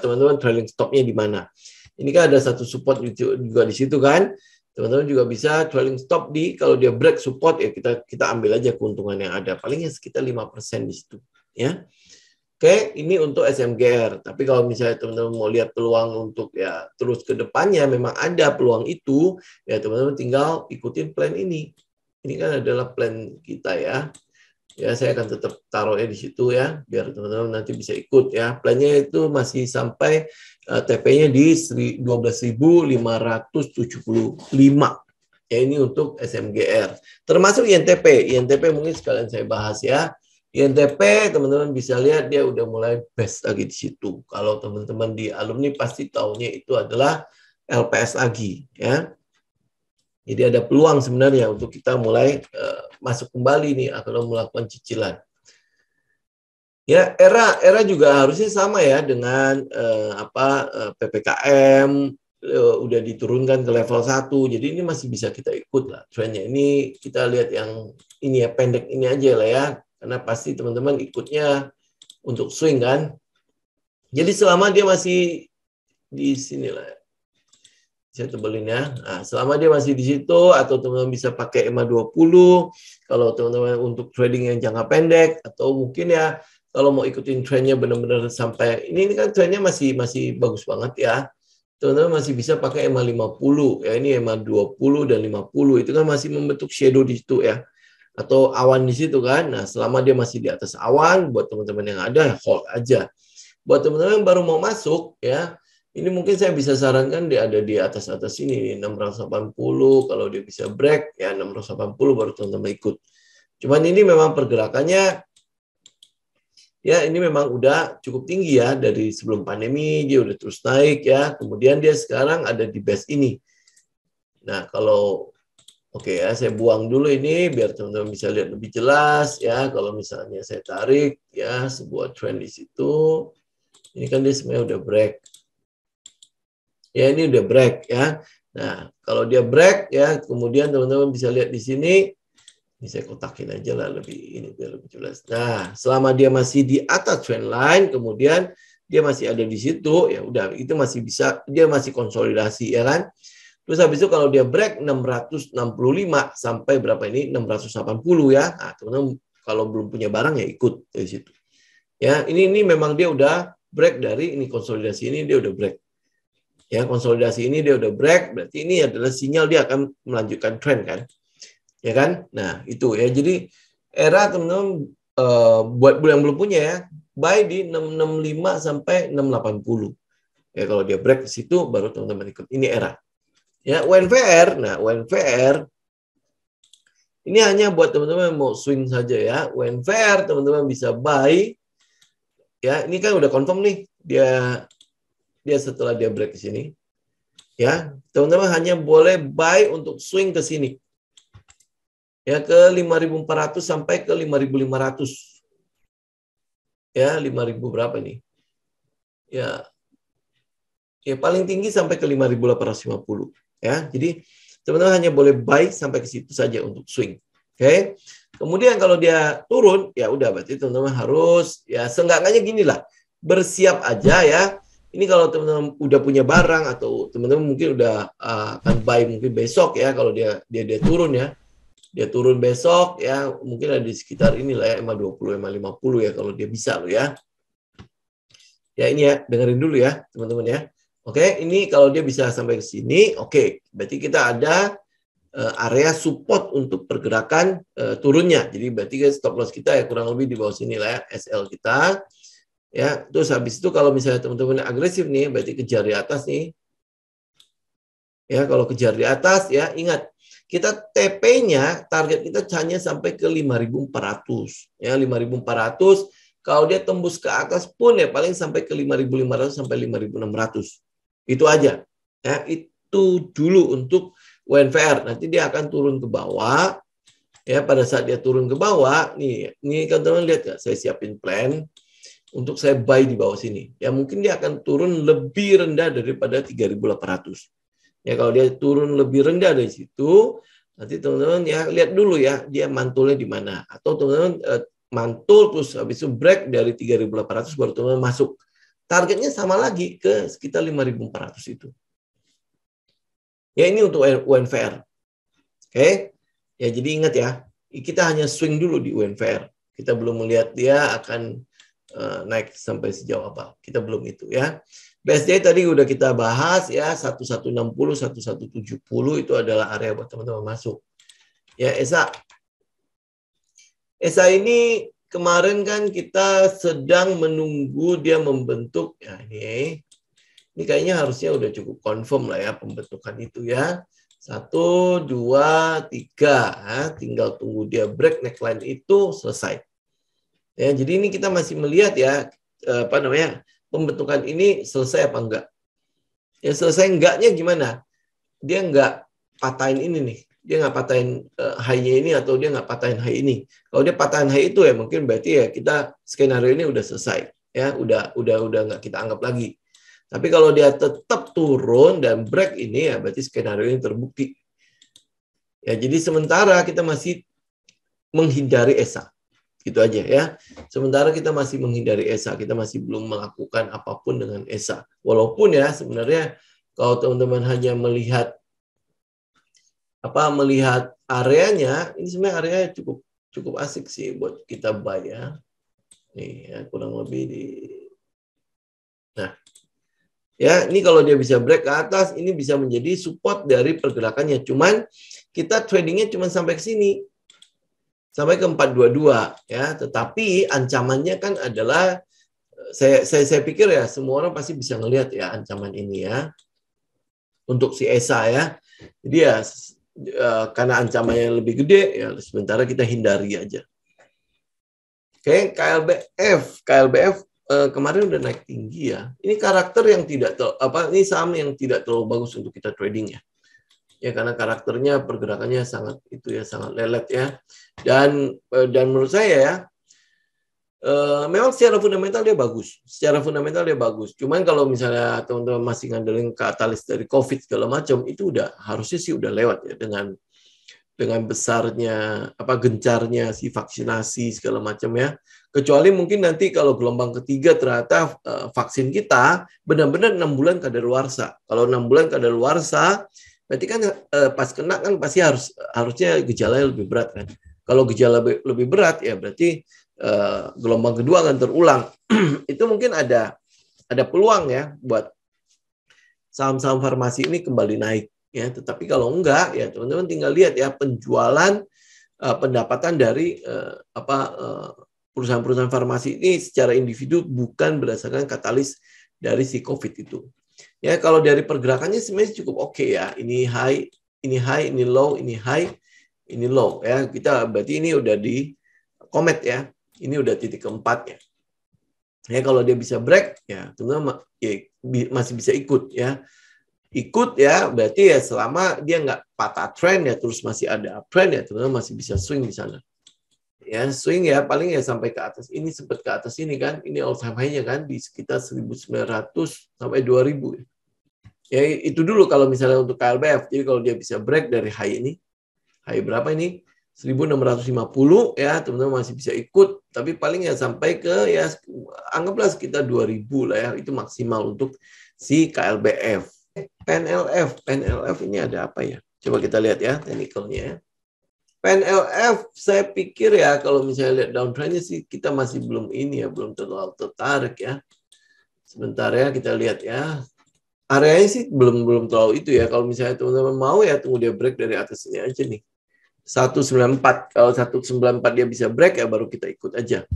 teman-teman trailing stopnya di mana ini kan ada satu support juga di situ kan teman-teman juga bisa trailing stop di kalau dia break support ya kita kita ambil aja keuntungan yang ada palingnya sekitar lima persen di situ ya. Oke, ini untuk SMGR. Tapi kalau misalnya teman-teman mau lihat peluang untuk ya terus ke depannya memang ada peluang itu, ya teman-teman tinggal ikutin plan ini. Ini kan adalah plan kita ya. Ya, saya akan tetap taruhnya di situ ya, biar teman-teman nanti bisa ikut ya. Plannya itu masih sampai Eh, TP-nya di 12.575. Ya, ini untuk SMGR. Termasuk INTP. INTP mungkin sekalian saya bahas ya. INTP teman-teman bisa lihat dia udah mulai best lagi di situ. Kalau teman-teman di alumni pasti taunya itu adalah LPS lagi ya. Jadi ada peluang sebenarnya untuk kita mulai uh, masuk kembali nih atau melakukan cicilan. Ya, era era juga harusnya sama ya dengan eh, apa eh, PPKM eh, udah diturunkan ke level 1. Jadi ini masih bisa kita ikut lah trennya. Ini kita lihat yang ini ya pendek ini aja lah ya. Karena pasti teman-teman ikutnya untuk swing kan. Jadi selama dia masih di sini lah. Saya tebelin ya. Nah, selama dia masih di situ atau teman-teman bisa pakai EMA 20 kalau teman-teman untuk trading yang jangka pendek atau mungkin ya kalau mau ikutin trennya benar-benar sampai ini, ini kan trennya masih masih bagus banget ya. Teman-teman masih bisa pakai EMA 50 ya ini EMA 20 dan 50 itu kan masih membentuk shadow di situ ya atau awan di situ kan. Nah, selama dia masih di atas awan buat teman-teman yang ada hold aja. Buat teman-teman yang baru mau masuk ya, ini mungkin saya bisa sarankan dia ada di atas-atas ini 680 kalau dia bisa break ya 680 baru teman-teman ikut. Cuman ini memang pergerakannya ya ini memang udah cukup tinggi ya dari sebelum pandemi dia udah terus naik ya kemudian dia sekarang ada di base ini nah kalau oke okay ya saya buang dulu ini biar teman-teman bisa lihat lebih jelas ya kalau misalnya saya tarik ya sebuah trend di situ ini kan dia sebenarnya udah break ya ini udah break ya nah kalau dia break ya kemudian teman-teman bisa lihat di sini ini saya kotakin aja lah lebih ini biar lebih jelas. Nah, selama dia masih di atas trend line, kemudian dia masih ada di situ, ya udah itu masih bisa dia masih konsolidasi ya kan. Terus habis itu kalau dia break 665 sampai berapa ini 680 ya. Nah, teman-teman kalau belum punya barang ya ikut dari situ. Ya, ini ini memang dia udah break dari ini konsolidasi ini dia udah break. Ya, konsolidasi ini dia udah break, berarti ini adalah sinyal dia akan melanjutkan trend kan ya kan? Nah itu ya jadi era teman-teman uh, buat yang belum punya ya buy di 665 sampai 680 ya kalau dia break di situ baru teman-teman ikut ini era ya UNVR nah UNVR ini hanya buat teman-teman mau swing saja ya UNVR teman-teman bisa buy ya ini kan udah confirm nih dia dia setelah dia break di sini ya teman-teman hanya boleh buy untuk swing ke sini ya ke 5400 sampai ke 5500. Ya, 5000 berapa nih? Ya. Ya paling tinggi sampai ke 5850 ya. Jadi teman-teman hanya boleh buy sampai ke situ saja untuk swing. Oke. Okay? Kemudian kalau dia turun, ya udah berarti teman-teman harus ya seenggaknya gini lah, bersiap aja ya. Ini kalau teman-teman udah punya barang atau teman-teman mungkin udah uh, akan buy mungkin besok ya kalau dia dia dia turun ya. Ya turun besok ya mungkin ada di sekitar inilah ya EMA 20 EMA 50 ya kalau dia bisa lo ya ya ini ya dengerin dulu ya teman-teman ya oke ini kalau dia bisa sampai ke sini oke berarti kita ada uh, area support untuk pergerakan uh, turunnya jadi berarti kan stop loss kita ya kurang lebih di bawah sini lah ya SL kita ya terus habis itu kalau misalnya teman-teman agresif nih berarti kejar di atas nih ya kalau kejar di atas ya ingat kita TP-nya target kita hanya sampai ke 5.400. Ya, 5.400 kalau dia tembus ke atas pun ya paling sampai ke 5.500 sampai 5.600. Itu aja. Ya, itu dulu untuk UNVR. Nanti dia akan turun ke bawah. Ya, pada saat dia turun ke bawah, nih, nih teman-teman lihat ya, saya siapin plan untuk saya buy di bawah sini. Ya mungkin dia akan turun lebih rendah daripada 3.800. Ya kalau dia turun lebih rendah dari situ, nanti teman-teman ya lihat dulu ya dia mantulnya di mana atau teman-teman eh, mantul terus habis itu break dari 3.800 baru teman-teman masuk. Targetnya sama lagi ke sekitar 5.400 itu. Ya ini untuk UNVR. Oke. Okay? Ya jadi ingat ya, kita hanya swing dulu di UNVR. Kita belum melihat dia akan uh, naik sampai sejauh apa. Kita belum itu ya. BSD tadi udah kita bahas ya 1160 1170 itu adalah area buat teman-teman masuk. Ya Esa. Esa ini kemarin kan kita sedang menunggu dia membentuk ya ini. Ini kayaknya harusnya udah cukup confirm lah ya pembentukan itu ya. Satu, dua, tiga. Ya, tinggal tunggu dia break neckline itu selesai. Ya, jadi ini kita masih melihat ya eh, apa namanya pembentukan ini selesai apa enggak. Ya selesai enggaknya gimana? Dia enggak patahin ini nih. Dia enggak patahin uh, eh, high ini atau dia enggak patahin high ini. Kalau dia patahin high itu ya mungkin berarti ya kita skenario ini udah selesai. Ya, udah udah udah enggak kita anggap lagi. Tapi kalau dia tetap turun dan break ini ya berarti skenario ini terbukti. Ya, jadi sementara kita masih menghindari esa. Gitu aja ya. Sementara kita masih menghindari Esa, kita masih belum melakukan apapun dengan Esa. Walaupun ya sebenarnya kalau teman-teman hanya melihat apa melihat areanya, ini sebenarnya area cukup cukup asik sih buat kita bayar ya. Nih ya, kurang lebih di Nah, Ya, ini kalau dia bisa break ke atas, ini bisa menjadi support dari pergerakannya. Cuman kita tradingnya cuma sampai ke sini sampai ke 422 ya. Tetapi ancamannya kan adalah eh, saya, saya saya pikir ya semua orang pasti bisa ngelihat ya ancaman ini ya. Untuk si Esa ya. dia ya eh, karena ancamannya lebih gede ya sementara kita hindari aja. Oke, KLBF, KLBF eh, kemarin udah naik tinggi ya. Ini karakter yang tidak apa ini saham yang tidak terlalu bagus untuk kita trading ya ya karena karakternya pergerakannya sangat itu ya sangat lelet ya dan eh, dan menurut saya ya eh, memang secara fundamental dia bagus. Secara fundamental dia bagus. Cuman kalau misalnya teman-teman masih ngandelin katalis dari COVID segala macam itu udah harusnya sih udah lewat ya dengan dengan besarnya apa gencarnya si vaksinasi segala macam ya. Kecuali mungkin nanti kalau gelombang ketiga ternyata eh, vaksin kita benar-benar enam bulan kadaluarsa. Kalau enam bulan kadaluarsa Berarti kan e, pas kena kan pasti harus harusnya gejalanya lebih berat kan. Kalau gejala lebih berat ya berarti e, gelombang kedua akan terulang. [CLEARS THROAT] Itu mungkin ada ada peluang ya buat saham-saham farmasi ini kembali naik ya. Tetapi kalau enggak ya teman-teman tinggal lihat ya penjualan e, pendapatan dari e, apa perusahaan-perusahaan farmasi ini secara individu bukan berdasarkan katalis dari si COVID itu. Ya, kalau dari pergerakannya sebenarnya cukup oke okay ya. Ini high, ini high, ini low, ini high, ini low ya. Kita berarti ini udah di komet ya. Ini udah titik keempat ya. Ya, kalau dia bisa break ya, tentu ya, masih bisa ikut ya. Ikut ya, berarti ya selama dia nggak patah trend ya, terus masih ada trend ya, tentu masih bisa swing di sana ya swing ya paling ya sampai ke atas ini sempat ke atas ini kan ini all time high-nya kan di sekitar 1900 sampai 2000 ya itu dulu kalau misalnya untuk KLBF jadi kalau dia bisa break dari high ini high berapa ini 1650 ya teman-teman masih bisa ikut tapi paling ya sampai ke ya anggaplah sekitar 2000 lah ya itu maksimal untuk si KLBF PNLF PNLF ini ada apa ya coba kita lihat ya teknikalnya ya. PNLF saya pikir ya kalau misalnya lihat downtrendnya sih kita masih belum ini ya belum terlalu tertarik ya sebentar ya kita lihat ya areanya sih belum belum terlalu itu ya kalau misalnya teman-teman mau ya tunggu dia break dari atas ini aja nih 194 kalau 194 dia bisa break ya baru kita ikut aja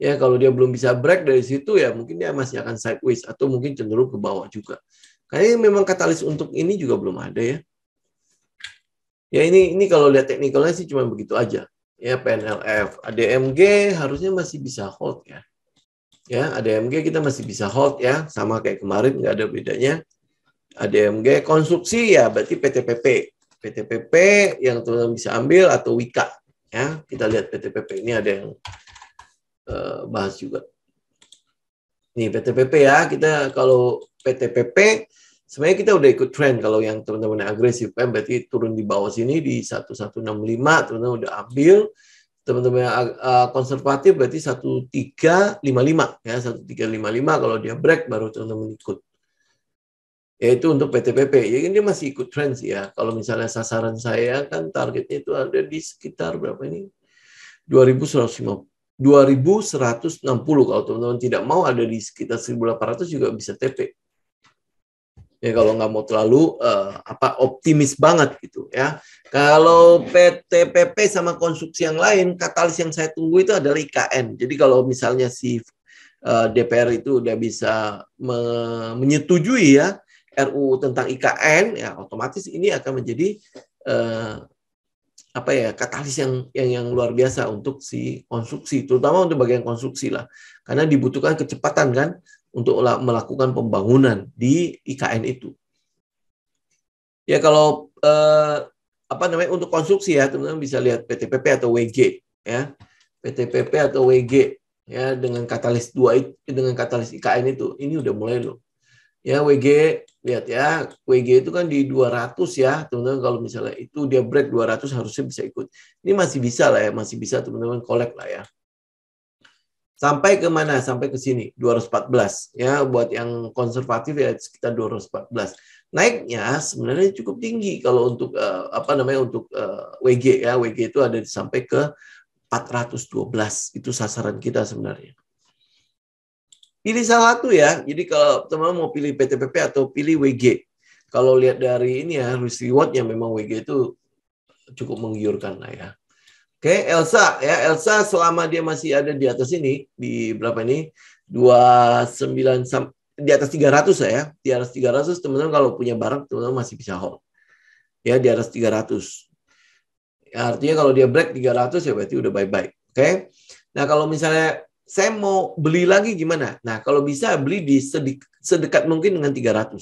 ya kalau dia belum bisa break dari situ ya mungkin dia masih akan sideways atau mungkin cenderung ke bawah juga kayaknya memang katalis untuk ini juga belum ada ya Ya ini ini kalau lihat teknikalnya sih cuma begitu aja. Ya PNLF, ADMG harusnya masih bisa hold ya. Ya ADMG kita masih bisa hold ya, sama kayak kemarin nggak ada bedanya. ADMG konstruksi ya berarti PTPP. PTPP yang teman-teman bisa ambil atau Wika ya. Kita lihat PTPP ini ada yang uh, bahas juga. Nih PTPP ya, kita kalau PTPP sebenarnya kita udah ikut tren kalau yang teman-teman agresif kan berarti turun di bawah sini di 1165 teman-teman udah ambil teman-teman yang eh, konservatif berarti 1355 ya 1355 kalau dia break baru teman-teman ikut yaitu untuk PTPP ya ini masih ikut tren sih ya kalau misalnya sasaran saya kan targetnya itu ada di sekitar berapa ini 2150 2160 kalau teman-teman tidak mau ada di sekitar 1800 juga bisa TP ya kalau nggak mau terlalu uh, apa optimis banget gitu ya kalau PTPP sama konstruksi yang lain katalis yang saya tunggu itu adalah IKN jadi kalau misalnya si uh, eh, DPR itu udah bisa me menyetujui ya RUU tentang IKN ya otomatis ini akan menjadi uh, apa ya katalis yang yang yang luar biasa untuk si konstruksi terutama untuk bagian konstruksi lah karena dibutuhkan kecepatan kan untuk melakukan pembangunan di IKN itu. Ya kalau eh, apa namanya untuk konstruksi ya teman-teman bisa lihat PTPP atau WG ya. PTPP atau WG ya dengan katalis dua dengan katalis IKN itu ini udah mulai loh. Ya WG lihat ya WG itu kan di 200 ya teman-teman kalau misalnya itu dia break 200 harusnya bisa ikut. Ini masih bisa lah ya, masih bisa teman-teman kolek lah ya. Sampai ke mana? Sampai ke sini, 214. Ya, buat yang konservatif ya sekitar 214. Naiknya sebenarnya cukup tinggi kalau untuk uh, apa namanya untuk uh, eh, WG ya. WG itu ada sampai ke 412. Itu sasaran kita sebenarnya. Pilih salah satu ya. Jadi kalau teman-teman mau pilih PTPP atau pilih WG. Kalau lihat dari ini ya, risk rewardnya memang WG itu cukup menggiurkan lah ya. Oke, okay, Elsa ya, Elsa selama dia masih ada di atas ini di berapa ini? 29 di atas 300 ya. Di atas 300 teman-teman kalau punya barang teman-teman masih bisa hold. Ya, di atas 300. Ya, artinya kalau dia break 300 ya berarti udah bye-bye. Oke. Okay? Nah, kalau misalnya saya mau beli lagi gimana? Nah, kalau bisa beli di sedekat mungkin dengan 300.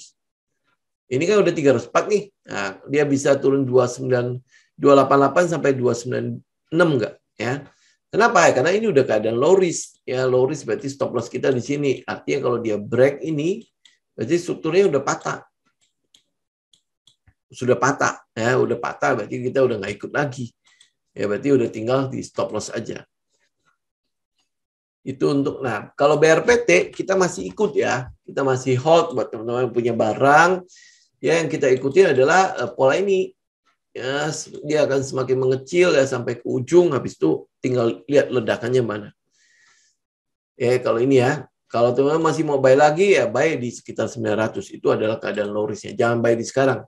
Ini kan udah 304 nih. Nah, dia bisa turun 29 288 sampai 29 6 enggak ya. Kenapa? Karena ini udah keadaan low risk. Ya, low risk berarti stop loss kita di sini. Artinya kalau dia break ini berarti strukturnya udah patah. Sudah patah ya, udah patah berarti kita udah nggak ikut lagi. Ya berarti udah tinggal di stop loss aja. Itu untuk nah, kalau BRPT kita masih ikut ya. Kita masih hold buat teman-teman yang punya barang. Ya, yang kita ikutin adalah eh, pola ini ya dia akan semakin mengecil ya sampai ke ujung habis itu tinggal lihat ledakannya mana ya kalau ini ya kalau teman -teman masih mau buy lagi ya buy di sekitar 900 itu adalah keadaan low risknya jangan buy di sekarang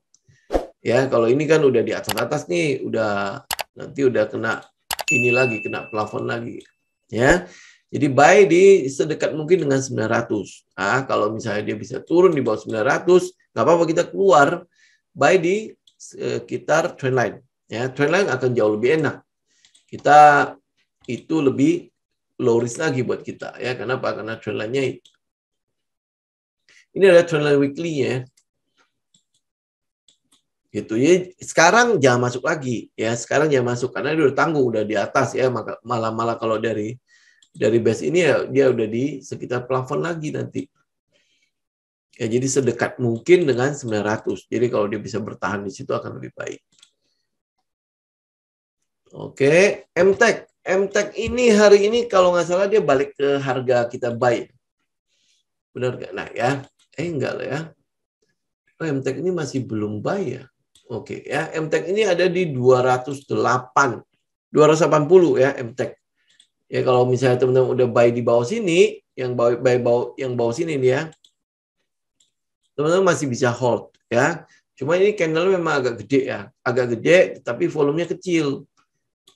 ya kalau ini kan udah di atas atas nih udah nanti udah kena ini lagi kena plafon lagi ya jadi buy di sedekat mungkin dengan 900 ah kalau misalnya dia bisa turun di bawah 900 nggak apa-apa kita keluar buy di sekitar trendline. Ya, trendline akan jauh lebih enak. Kita itu lebih low risk lagi buat kita ya. Kenapa? Karena trendline-nya itu. Ini adalah trendline weekly ya. Gitu. Ya, sekarang jangan masuk lagi ya. Sekarang jangan masuk karena dia udah tanggung udah di atas ya. Malah malah kalau dari dari base ini ya dia udah di sekitar plafon lagi nanti Ya, jadi sedekat mungkin dengan 900. Jadi kalau dia bisa bertahan di situ akan lebih baik. Oke, MTEK. MTEK ini hari ini kalau nggak salah dia balik ke harga kita buy. Benar nggak? Nah ya, eh enggak lah ya. Oh, MTEK ini masih belum buy ya. Oke ya, MTEK ini ada di 208. 280 ya MTEK. Ya kalau misalnya teman-teman udah buy di bawah sini, yang buy, buy bawah yang bawah sini nih ya teman-teman masih bisa hold ya. Cuma ini candle memang agak gede ya, agak gede tapi volumenya kecil.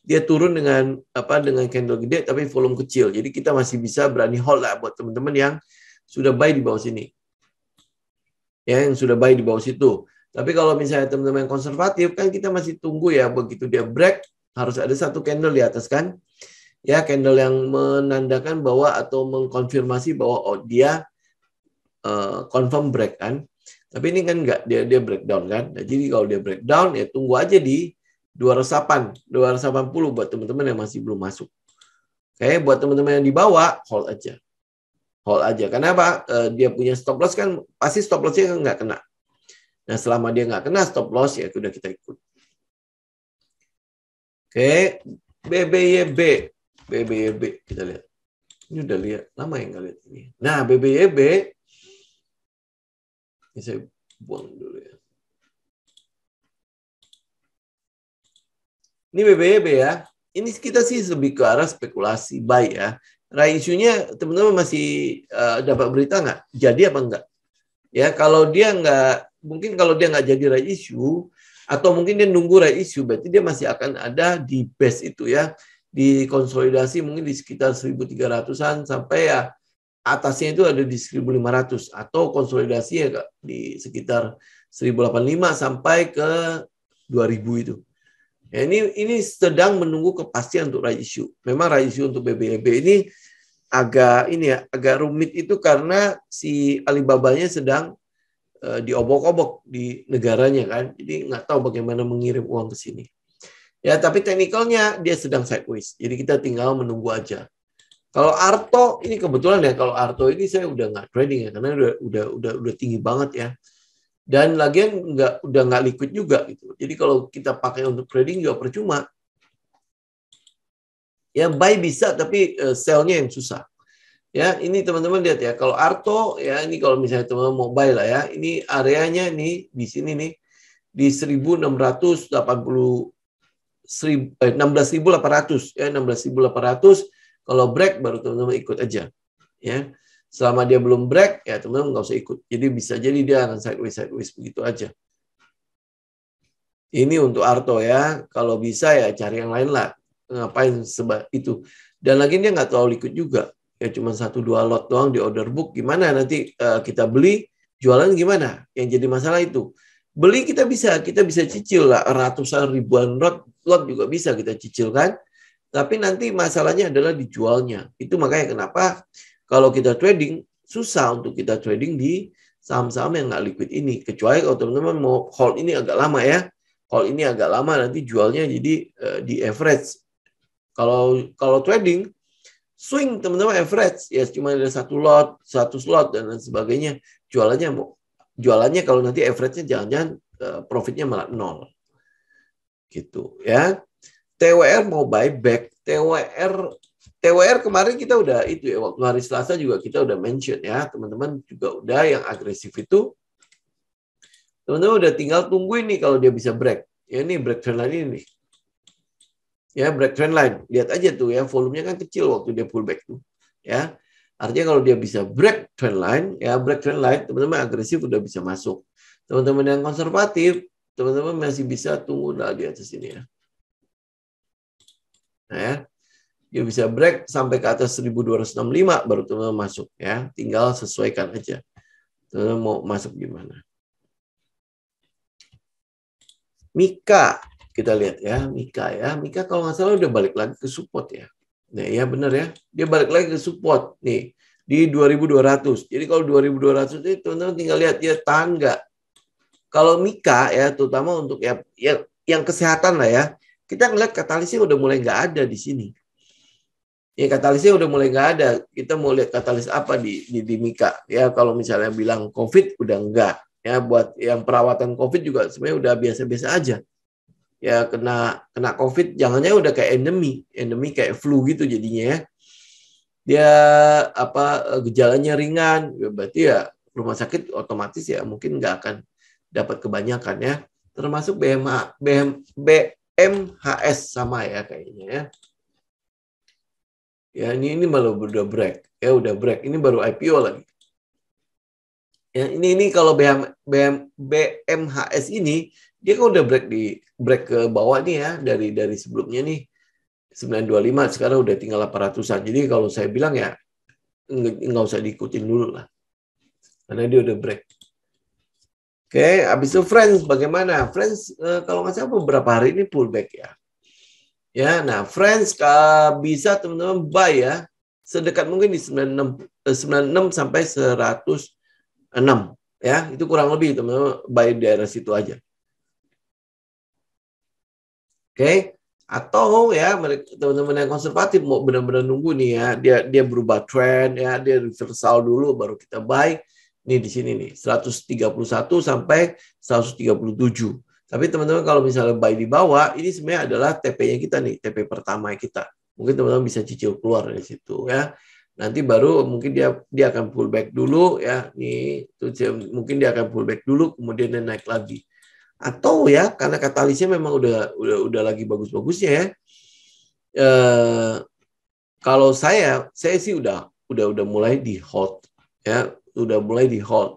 Dia turun dengan apa dengan candle gede tapi volume kecil. Jadi kita masih bisa berani hold lah buat teman-teman yang sudah buy di bawah sini. Ya, yang sudah buy di bawah situ. Tapi kalau misalnya teman-teman konservatif kan kita masih tunggu ya begitu dia break harus ada satu candle di atas kan. Ya, candle yang menandakan bahwa atau mengkonfirmasi bahwa oh dia Eh, confirm break kan. Tapi ini kan enggak dia dia breakdown kan. Nah, jadi kalau dia breakdown ya tunggu aja di 208, 280 buat teman-teman yang masih belum masuk. Oke, buat teman-teman yang dibawa hold aja. Hold aja. Kenapa? Uh, eh, dia punya stop loss kan pasti stop lossnya enggak kena. Nah, selama dia enggak kena stop loss ya sudah kita ikut. Oke, BBYB. BBYB kita lihat. Ini udah lihat lama yang nggak lihat ini. Nah, BBYB ini saya buang dulu ya. Ini BBB ya. Ini kita sih lebih ke arah spekulasi baik ya. Rai nah, isunya teman-teman masih uh, dapat berita nggak? Jadi apa enggak? Ya kalau dia nggak mungkin kalau dia nggak jadi rai isu atau mungkin dia nunggu rai isu berarti dia masih akan ada di base itu ya di konsolidasi mungkin di sekitar 1.300-an sampai ya atasnya itu ada di 1500 atau konsolidasi ya di sekitar 1085 sampai ke 2000 itu. Ya, ini ini sedang menunggu kepastian untuk right issue. Memang right issue untuk BBEB ini agak ini ya agak rumit itu karena si Alibabanya sedang uh, diobok-obok di negaranya kan. Jadi nggak tahu bagaimana mengirim uang ke sini. Ya, tapi teknikalnya dia sedang sideways. Jadi kita tinggal menunggu aja. Kalau Arto ini kebetulan ya kalau Arto ini saya udah nggak trading ya karena udah udah udah udah tinggi banget ya. Dan lagian nggak udah nggak liquid juga gitu. Jadi kalau kita pakai untuk trading juga percuma. Ya buy bisa tapi uh, eh, sell yang susah. Ya, ini teman-teman lihat ya kalau Arto ya ini kalau misalnya teman-teman mau buy lah ya. Ini areanya nih di sini nih di 1680 16.800 eh, ya 16.800 kalau break baru teman-teman ikut aja. Ya. Selama dia belum break ya teman-teman nggak usah ikut. Jadi bisa jadi dia akan sideways sideways begitu aja. Ini untuk Arto ya. Kalau bisa ya cari yang lain lah. Ngapain sebab itu. Dan lagi dia nggak terlalu liquid juga. Ya cuma satu dua lot doang di order book. Gimana nanti uh, kita beli jualan gimana? Yang jadi masalah itu. Beli kita bisa, kita bisa cicil lah ratusan ribuan lot, lot juga bisa kita cicil kan. Tapi nanti masalahnya adalah dijualnya. Itu makanya kenapa kalau kita trading, susah untuk kita trading di saham-saham yang nggak liquid ini. Kecuali kalau teman-teman mau hold ini agak lama ya. Hold ini agak lama, nanti jualnya jadi uh, di average. Kalau kalau trading, swing teman-teman average. Ya cuma ada satu lot, satu slot, dan lain sebagainya. Jualannya mau jualannya kalau nanti average-nya jangan-jangan eh, profitnya malah nol. Gitu ya. TWR mau buyback, TWR TWR kemarin kita udah itu ya waktu hari Selasa juga kita udah mention ya teman-teman juga udah yang agresif itu teman-teman udah tinggal tunggu ini kalau dia bisa break ya ini break trend line ini ya break trend line lihat aja tuh ya volumenya kan kecil waktu dia pullback tuh ya artinya kalau dia bisa break trend line ya break trend line teman-teman agresif udah bisa masuk teman-teman yang konservatif teman-teman masih bisa tunggu lagi di atas ini ya ya dia bisa break sampai ke atas 1265 baru teman-teman masuk ya tinggal sesuaikan aja teman-teman mau masuk gimana Mika kita lihat ya Mika ya Mika kalau nggak salah udah balik lagi ke support ya nah ya benar ya dia balik lagi ke support nih di 2200 jadi kalau 2200 itu teman-teman tinggal lihat dia tangga, kalau Mika ya terutama untuk ya, ya yang kesehatan lah ya kita ngeliat katalisnya udah mulai nggak ada di sini. Ya katalisnya udah mulai nggak ada. Kita mau lihat katalis apa di di, di Mika. Ya kalau misalnya bilang COVID udah enggak. Ya buat yang perawatan COVID juga sebenarnya udah biasa-biasa aja. Ya kena kena COVID jangannya udah kayak endemi, endemi kayak flu gitu jadinya ya. Dia apa eh, gejalanya ringan, ya berarti ya rumah sakit otomatis ya mungkin nggak akan dapat kebanyakan ya termasuk BMA BM, MHS sama ya kayaknya ya. Ya ini ini malah udah break ya udah break ini baru IPO lagi. Ya ini ini kalau BM, BM, BMHS ini dia kan udah break di break ke bawah nih ya dari dari sebelumnya nih 925 sekarang udah tinggal 800-an. Jadi kalau saya bilang ya nggak usah diikutin dulu lah. Karena dia udah break. Oke, okay, habis itu Friends bagaimana? Friends eh, kalau nggak salah beberapa hari ini pullback ya. Ya, nah Friends bisa teman-teman buy ya sedekat mungkin di 96 enam 96 eh, sampai 106 ya. Itu kurang lebih teman-teman buy di daerah situ aja. Oke. Okay. Atau ya teman-teman yang konservatif mau benar-benar nunggu nih ya, dia dia berubah trend ya, dia reversal dulu baru kita buy ini di sini nih, 131 sampai 137. Tapi teman-teman kalau misalnya buy di bawah, ini sebenarnya adalah TP-nya kita nih, TP pertama kita. Mungkin teman-teman bisa cicil keluar dari situ ya. Nanti baru mungkin dia dia akan pullback dulu ya. Nih, mungkin dia akan pullback dulu kemudian dia naik lagi. Atau ya karena katalisnya memang udah udah udah lagi bagus-bagusnya ya. E, kalau saya saya sih udah udah udah mulai di hot ya sudah mulai di hold.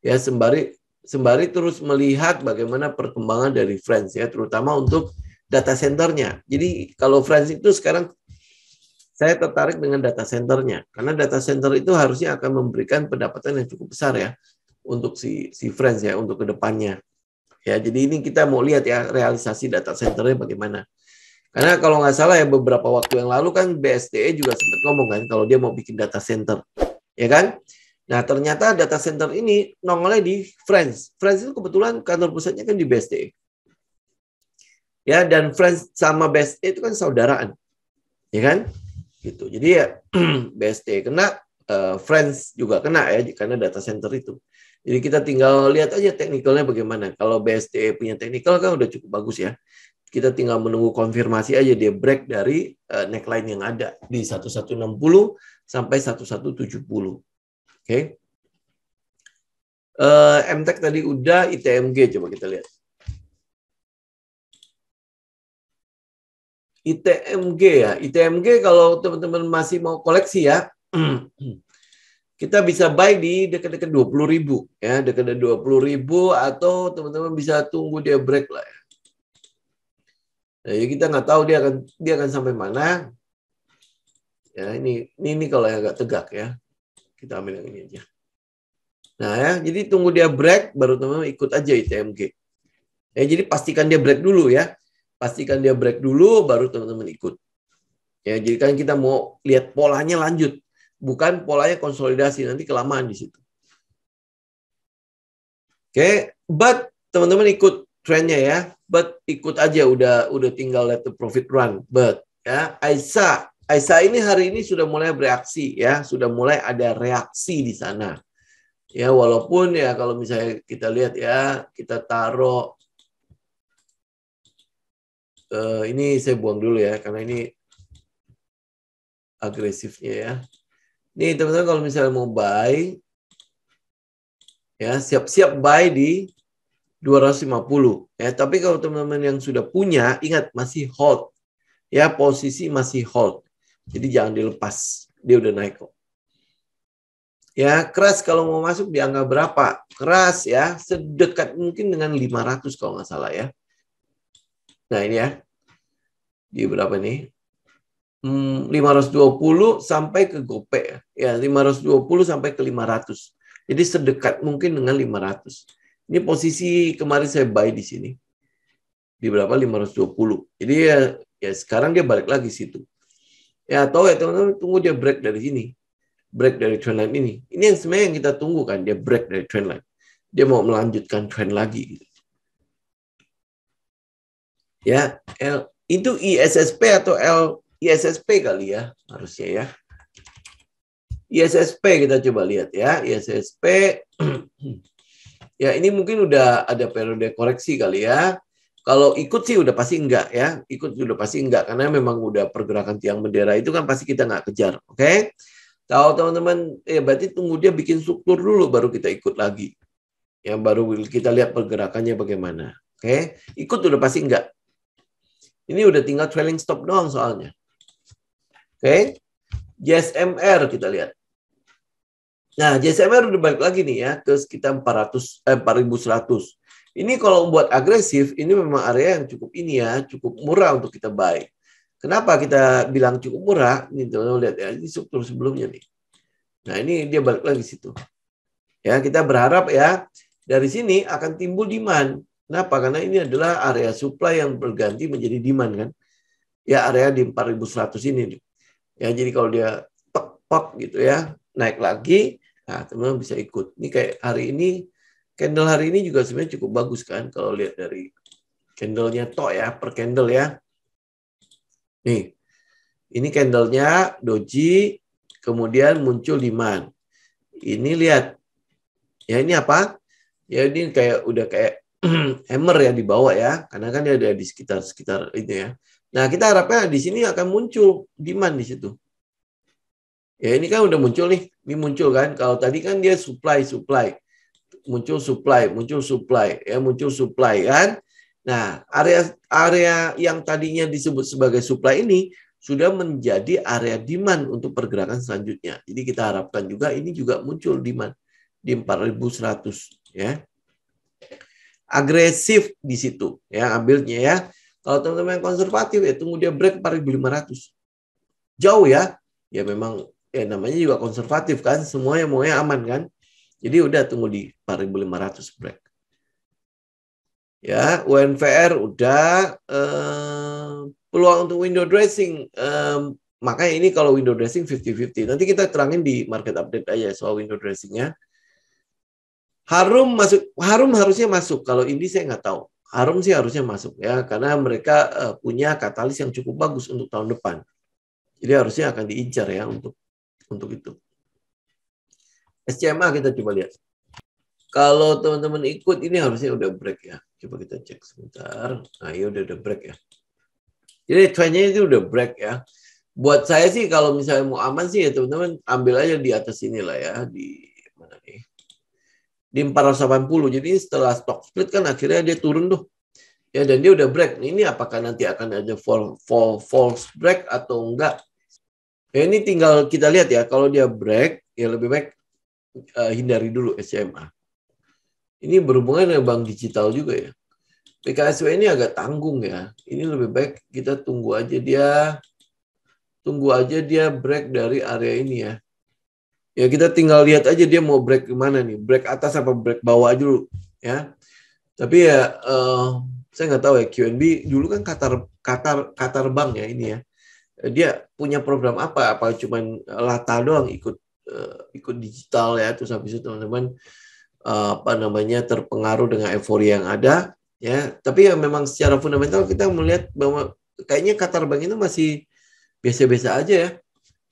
Ya sembari sembari terus melihat bagaimana perkembangan dari Friends ya terutama untuk data centernya. Jadi kalau Friends itu sekarang saya tertarik dengan data centernya karena data center itu harusnya akan memberikan pendapatan yang cukup besar ya untuk si si Friends ya untuk kedepannya. Ya jadi ini kita mau lihat ya realisasi data centernya bagaimana. Karena kalau nggak salah ya beberapa waktu yang lalu kan BSTE juga sempat ngomong kan kalau dia mau bikin data center, ya kan? Nah, ternyata data center ini nongolnya di France. France itu kebetulan kantor pusatnya kan di BSD. E. Ya, dan France sama BSD e itu kan saudaraan. Ya kan? Gitu. Jadi ya [CLEARS THROAT] BSD e kena, eh, France juga kena ya karena data center itu. Jadi kita tinggal lihat aja teknikalnya bagaimana. Kalau BSD punya teknikal kan udah cukup bagus ya. Kita tinggal menunggu konfirmasi aja dia break dari eh, neckline yang ada di 1160 sampai 1170 Oke. Okay. Uh, eh, MTEK tadi udah, ITMG coba kita lihat. ITMG ya. ITMG kalau teman-teman masih mau koleksi ya, [CLEARS THROAT] kita bisa buy di dekat-dekat 20 ribu ya, dekat-dekat 20 ribu atau teman-teman bisa tunggu dia break lah ya. Nah, ya kita nggak tahu dia akan dia akan sampai mana. Ya ini ini, ini kalau agak tegak ya kita ambil yang ini aja. Nah ya, jadi tunggu dia break, baru teman-teman ikut aja ITMG. Ya, jadi pastikan dia break dulu ya. Pastikan dia break dulu, baru teman-teman ikut. Ya, jadi kan kita mau lihat polanya lanjut. Bukan polanya konsolidasi, nanti kelamaan di situ. Oke, okay. but teman-teman ikut trennya ya. But ikut aja udah udah tinggal let the profit run. But ya, Aisyah Aisa ini hari ini sudah mulai bereaksi ya, sudah mulai ada reaksi di sana. Ya, walaupun ya kalau misalnya kita lihat ya, kita taruh eh, ini saya buang dulu ya karena ini agresifnya ya. Nih teman-teman kalau misalnya mau buy ya siap-siap buy di 250 ya, tapi kalau teman-teman yang sudah punya ingat masih hold. Ya, posisi masih hold jadi jangan dilepas. Dia udah naik kok. Ya, keras kalau mau masuk di angka berapa? Keras ya, sedekat mungkin dengan 500 kalau nggak salah ya. Nah ini ya, di berapa nih? Hmm, 520 sampai ke gope ya. 520 sampai ke 500. Jadi sedekat mungkin dengan 500. Ini posisi kemarin saya buy di sini. Di berapa? 520. Jadi ya, ya sekarang dia balik lagi situ. Ya atau ya teman-teman tunggu dia break dari sini. Break dari trendline ini. Ini yang sebenarnya yang kita tunggu kan. Dia break dari trendline. Dia mau melanjutkan trend lagi. Gitu. Ya, L, itu ISSP atau L, ISSP kali ya harusnya ya. ISSP kita coba lihat ya. ISSP. [CLEARS THROAT] ya ini mungkin udah ada periode koreksi kali ya. Kalau ikut sih udah pasti enggak ya, ikut sudah pasti enggak karena memang udah pergerakan tiang bendera itu kan pasti kita nggak kejar, oke? Okay? Kalau teman-teman, ya berarti tunggu dia bikin struktur dulu baru kita ikut lagi. yang baru kita lihat pergerakannya bagaimana, oke? Okay? Ikut udah pasti enggak. Ini udah tinggal trailing stop doang soalnya, oke? Okay? JSMR kita lihat. Nah, JSMR udah balik lagi nih ya ke sekitar 400 eh 4100. Ini kalau buat agresif, ini memang area yang cukup ini ya, cukup murah untuk kita buy. Kenapa kita bilang cukup murah? Ini teman-teman lihat ya, ini struktur sebelumnya nih. Nah ini dia balik lagi situ. Ya kita berharap ya dari sini akan timbul demand. Kenapa? Karena ini adalah area supply yang berganti menjadi demand kan. Ya area di 4100 ini. Nih. Ya jadi kalau dia pop gitu ya naik lagi, nah teman-teman bisa ikut. Ini kayak hari ini Candle hari ini juga sebenarnya cukup bagus kan kalau lihat dari candlenya toh ya per candle ya. Nih, ini candlenya doji, kemudian muncul demand. Ini lihat, ya ini apa? Ya ini kayak udah kayak [CLEARS THROAT] hammer ya di bawah ya, karena kan dia ada di sekitar sekitar ini ya. Nah kita harapnya di sini akan muncul demand di situ. Ya ini kan udah muncul nih, ini muncul kan. Kalau tadi kan dia supply supply muncul supply, muncul supply, ya muncul supply kan. Nah, area area yang tadinya disebut sebagai supply ini sudah menjadi area demand untuk pergerakan selanjutnya. Jadi kita harapkan juga ini juga muncul demand di 4100 ya. Agresif di situ ya ambilnya ya. Kalau teman-teman yang konservatif ya tunggu dia break 4500. Jauh ya. Ya memang ya namanya juga konservatif kan, semuanya maunya aman kan. Jadi udah tunggu di 4.500 break. Ya, UNVR udah eh, peluang untuk window dressing eh, makanya ini kalau window dressing 50-50. Nanti kita terangin di market update aja soal window dressingnya. Harum masuk, Harum harusnya masuk. Kalau ini saya nggak tahu. Harum sih harusnya masuk ya, karena mereka uh, punya katalis yang cukup bagus untuk tahun depan. Jadi harusnya akan diincar ya untuk untuk itu. SCMA kita coba lihat. Kalau teman-teman ikut ini harusnya udah break ya. Coba kita cek sebentar. Nah, ya udah udah break ya. Jadi trennya itu udah break ya. Buat saya sih kalau misalnya mau aman sih ya teman-teman ambil aja di atas inilah ya di mana nih? Di 480. Jadi setelah stock split kan akhirnya dia turun tuh. Ya dan dia udah break. Ini apakah nanti akan ada fall fall false break atau enggak? Ya ini tinggal kita lihat ya kalau dia break ya lebih baik uh, hindari dulu SMA. Ini berhubungan dengan bank digital juga ya. PKSW ini agak tanggung ya. Ini lebih baik kita tunggu aja dia tunggu aja dia break dari area ini ya. Ya kita tinggal lihat aja dia mau break mana nih, break atas apa break bawah aja dulu ya. Tapi ya uh, saya nggak tahu ya QNB dulu kan Qatar Qatar Qatar Bank ya ini ya. Dia punya program apa? Apa cuma lata doang ikut uh, ikut digital ya terus habis itu teman-teman uh, apa namanya terpengaruh dengan euforia yang ada ya tapi ya memang secara fundamental kita melihat bahwa kayaknya Qatar Bank itu masih biasa-biasa aja ya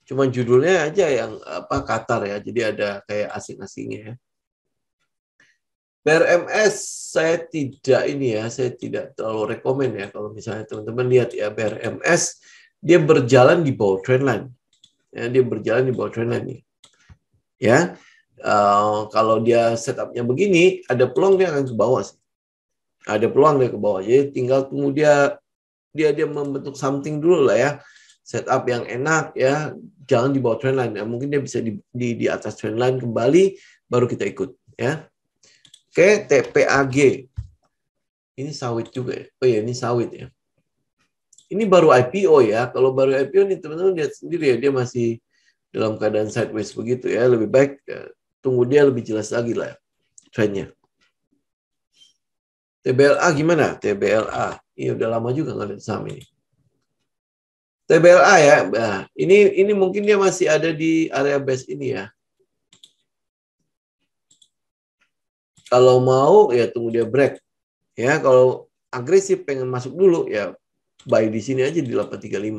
cuma judulnya aja yang apa Qatar ya jadi ada kayak asing-asingnya ya BRMS saya tidak ini ya saya tidak terlalu rekomend ya kalau misalnya teman-teman lihat ya BRMS dia berjalan di bawah trendline ya, dia berjalan di bawah trendline nih ya uh, kalau dia setupnya begini ada peluang dia akan ke bawah sih ada peluang dia ke bawah jadi tinggal kemudian dia dia membentuk something dulu lah ya setup yang enak ya jangan di bawah trendline ya mungkin dia bisa di, di di atas trendline kembali baru kita ikut ya oke TPAG ini sawit juga ya oh ya ini sawit ya ini baru IPO ya kalau baru IPO nih teman-teman lihat sendiri ya dia masih dalam keadaan sideways begitu ya lebih baik ya, tunggu dia lebih jelas lagi lah trennya TBLA gimana TBLA ini iya, udah lama juga nggak ada saham ini TBLA ya nah, ini ini mungkin dia masih ada di area base ini ya kalau mau ya tunggu dia break ya kalau agresif pengen masuk dulu ya buy di sini aja di 835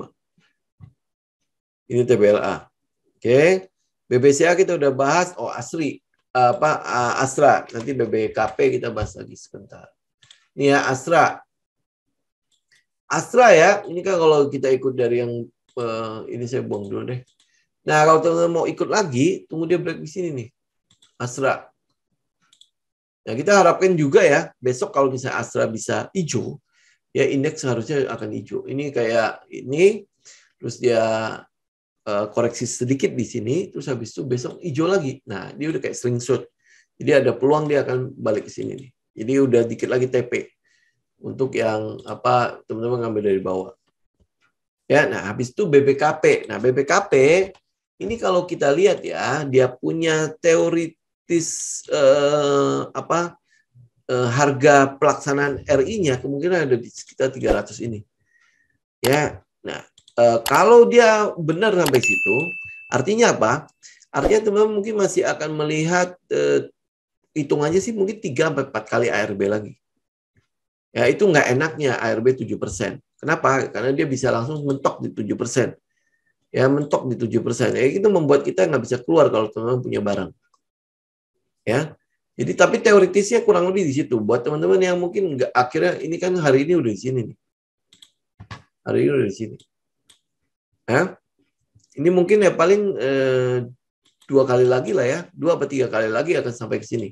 ini TBLA Oke. Okay. BBCA kita udah bahas, oh Asri apa Astra. Nanti BBKP kita bahas lagi sebentar. Ini ya Astra. Astra ya, ini kan kalau kita ikut dari yang uh, ini saya buang dulu deh. Nah, kalau teman-teman mau ikut lagi, tunggu dia break di sini nih. Astra. Nah, kita harapkan juga ya, besok kalau misalnya Astra bisa hijau, ya indeks seharusnya akan hijau. Ini kayak ini, terus dia Eh, koreksi sedikit di sini, terus habis itu besok hijau lagi. Nah, dia udah kayak slingshot. Jadi ada peluang dia akan balik ke sini nih. Jadi udah dikit lagi TP untuk yang apa teman-teman ngambil dari bawah. Ya, nah habis itu BBKP. Nah, BBKP ini kalau kita lihat ya, dia punya teoritis eh, apa eh, harga pelaksanaan RI-nya kemungkinan ada di sekitar 300 ini. Ya. Nah, Eh, kalau dia benar sampai situ, artinya apa? Artinya teman-teman mungkin masih akan melihat eh, hitung hitungannya sih mungkin 3 sampai 4 kali ARB lagi. Ya, itu nggak enaknya ARB 7%. Kenapa? Karena dia bisa langsung mentok di 7%. Ya, mentok di 7%. Ya, itu membuat kita nggak bisa keluar kalau teman-teman punya barang. Ya. Jadi tapi teoritisnya kurang lebih di situ. Buat teman-teman yang mungkin nggak akhirnya ini kan hari ini udah di sini nih. Hari ini udah di sini ya Ini mungkin ya paling eh, dua kali lagi lah ya, dua atau tiga kali lagi akan sampai ke sini.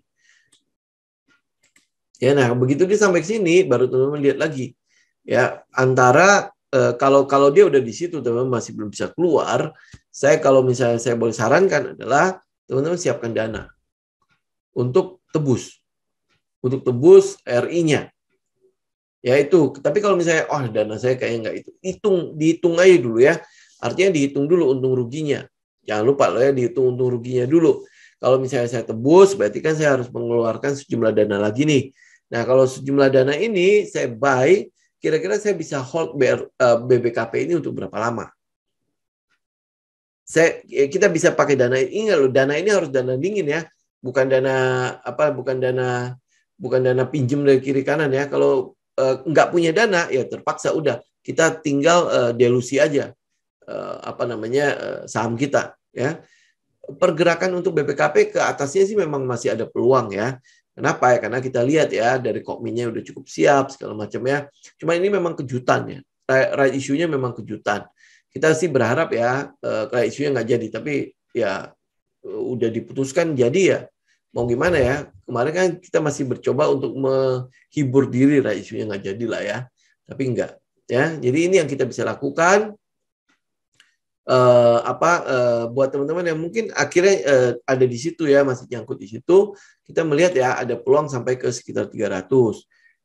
Ya, nah begitu dia sampai ke sini, baru teman-teman lihat lagi. Ya, antara eh, kalau kalau dia udah di situ, teman-teman masih belum bisa keluar. Saya kalau misalnya saya boleh sarankan adalah teman-teman siapkan dana untuk tebus, untuk tebus RI-nya ya itu tapi kalau misalnya oh dana saya kayaknya nggak itu hitung dihitung aja dulu ya Artinya dihitung dulu untung ruginya. Jangan lupa loh ya dihitung untung ruginya dulu. Kalau misalnya saya tebus, berarti kan saya harus mengeluarkan sejumlah dana lagi nih. Nah, kalau sejumlah dana ini saya buy, kira-kira saya bisa hold BBKP eh, ini untuk berapa lama? Saya ya, kita bisa pakai dana ini loh, dana ini harus dana dingin ya, bukan dana apa bukan dana bukan dana pinjem dari kiri kanan ya. Kalau eh, nggak punya dana ya terpaksa udah kita tinggal eh, delusi aja. Eh, apa namanya eh, saham kita ya pergerakan untuk BPKP ke atasnya sih memang masih ada peluang ya kenapa ya karena kita lihat ya dari kokminya udah cukup siap segala macam ya cuma ini memang kejutan ya right isunya memang kejutan kita sih berharap ya eh, right isunya nggak jadi tapi ya udah diputuskan jadi ya mau gimana ya kemarin kan kita masih bercoba untuk menghibur diri right isunya nggak jadilah ya tapi enggak ya jadi ini yang kita bisa lakukan uh, apa uh, buat teman-teman yang mungkin akhirnya uh, ada di situ ya masih nyangkut di situ kita melihat ya ada peluang sampai ke sekitar 300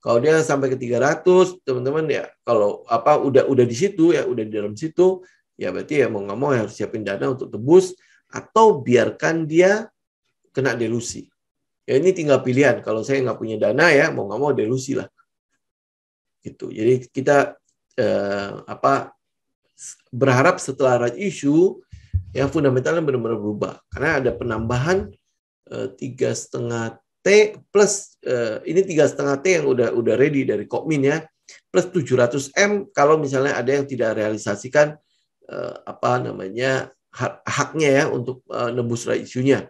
kalau dia sampai ke 300 teman-teman ya kalau apa udah udah di situ ya udah di dalam situ ya berarti ya mau nggak mau harus siapin dana untuk tebus atau biarkan dia kena delusi ya ini tinggal pilihan kalau saya nggak punya dana ya mau nggak mau delusi lah gitu jadi kita eh, apa berharap setelah right issue ya fundamentalnya benar-benar berubah karena ada penambahan eh, tiga setengah T plus eh, ini tiga setengah T yang udah udah ready dari Kokmin ya plus 700 M kalau misalnya ada yang tidak realisasikan eh, apa namanya haknya ya untuk nebus right issue-nya.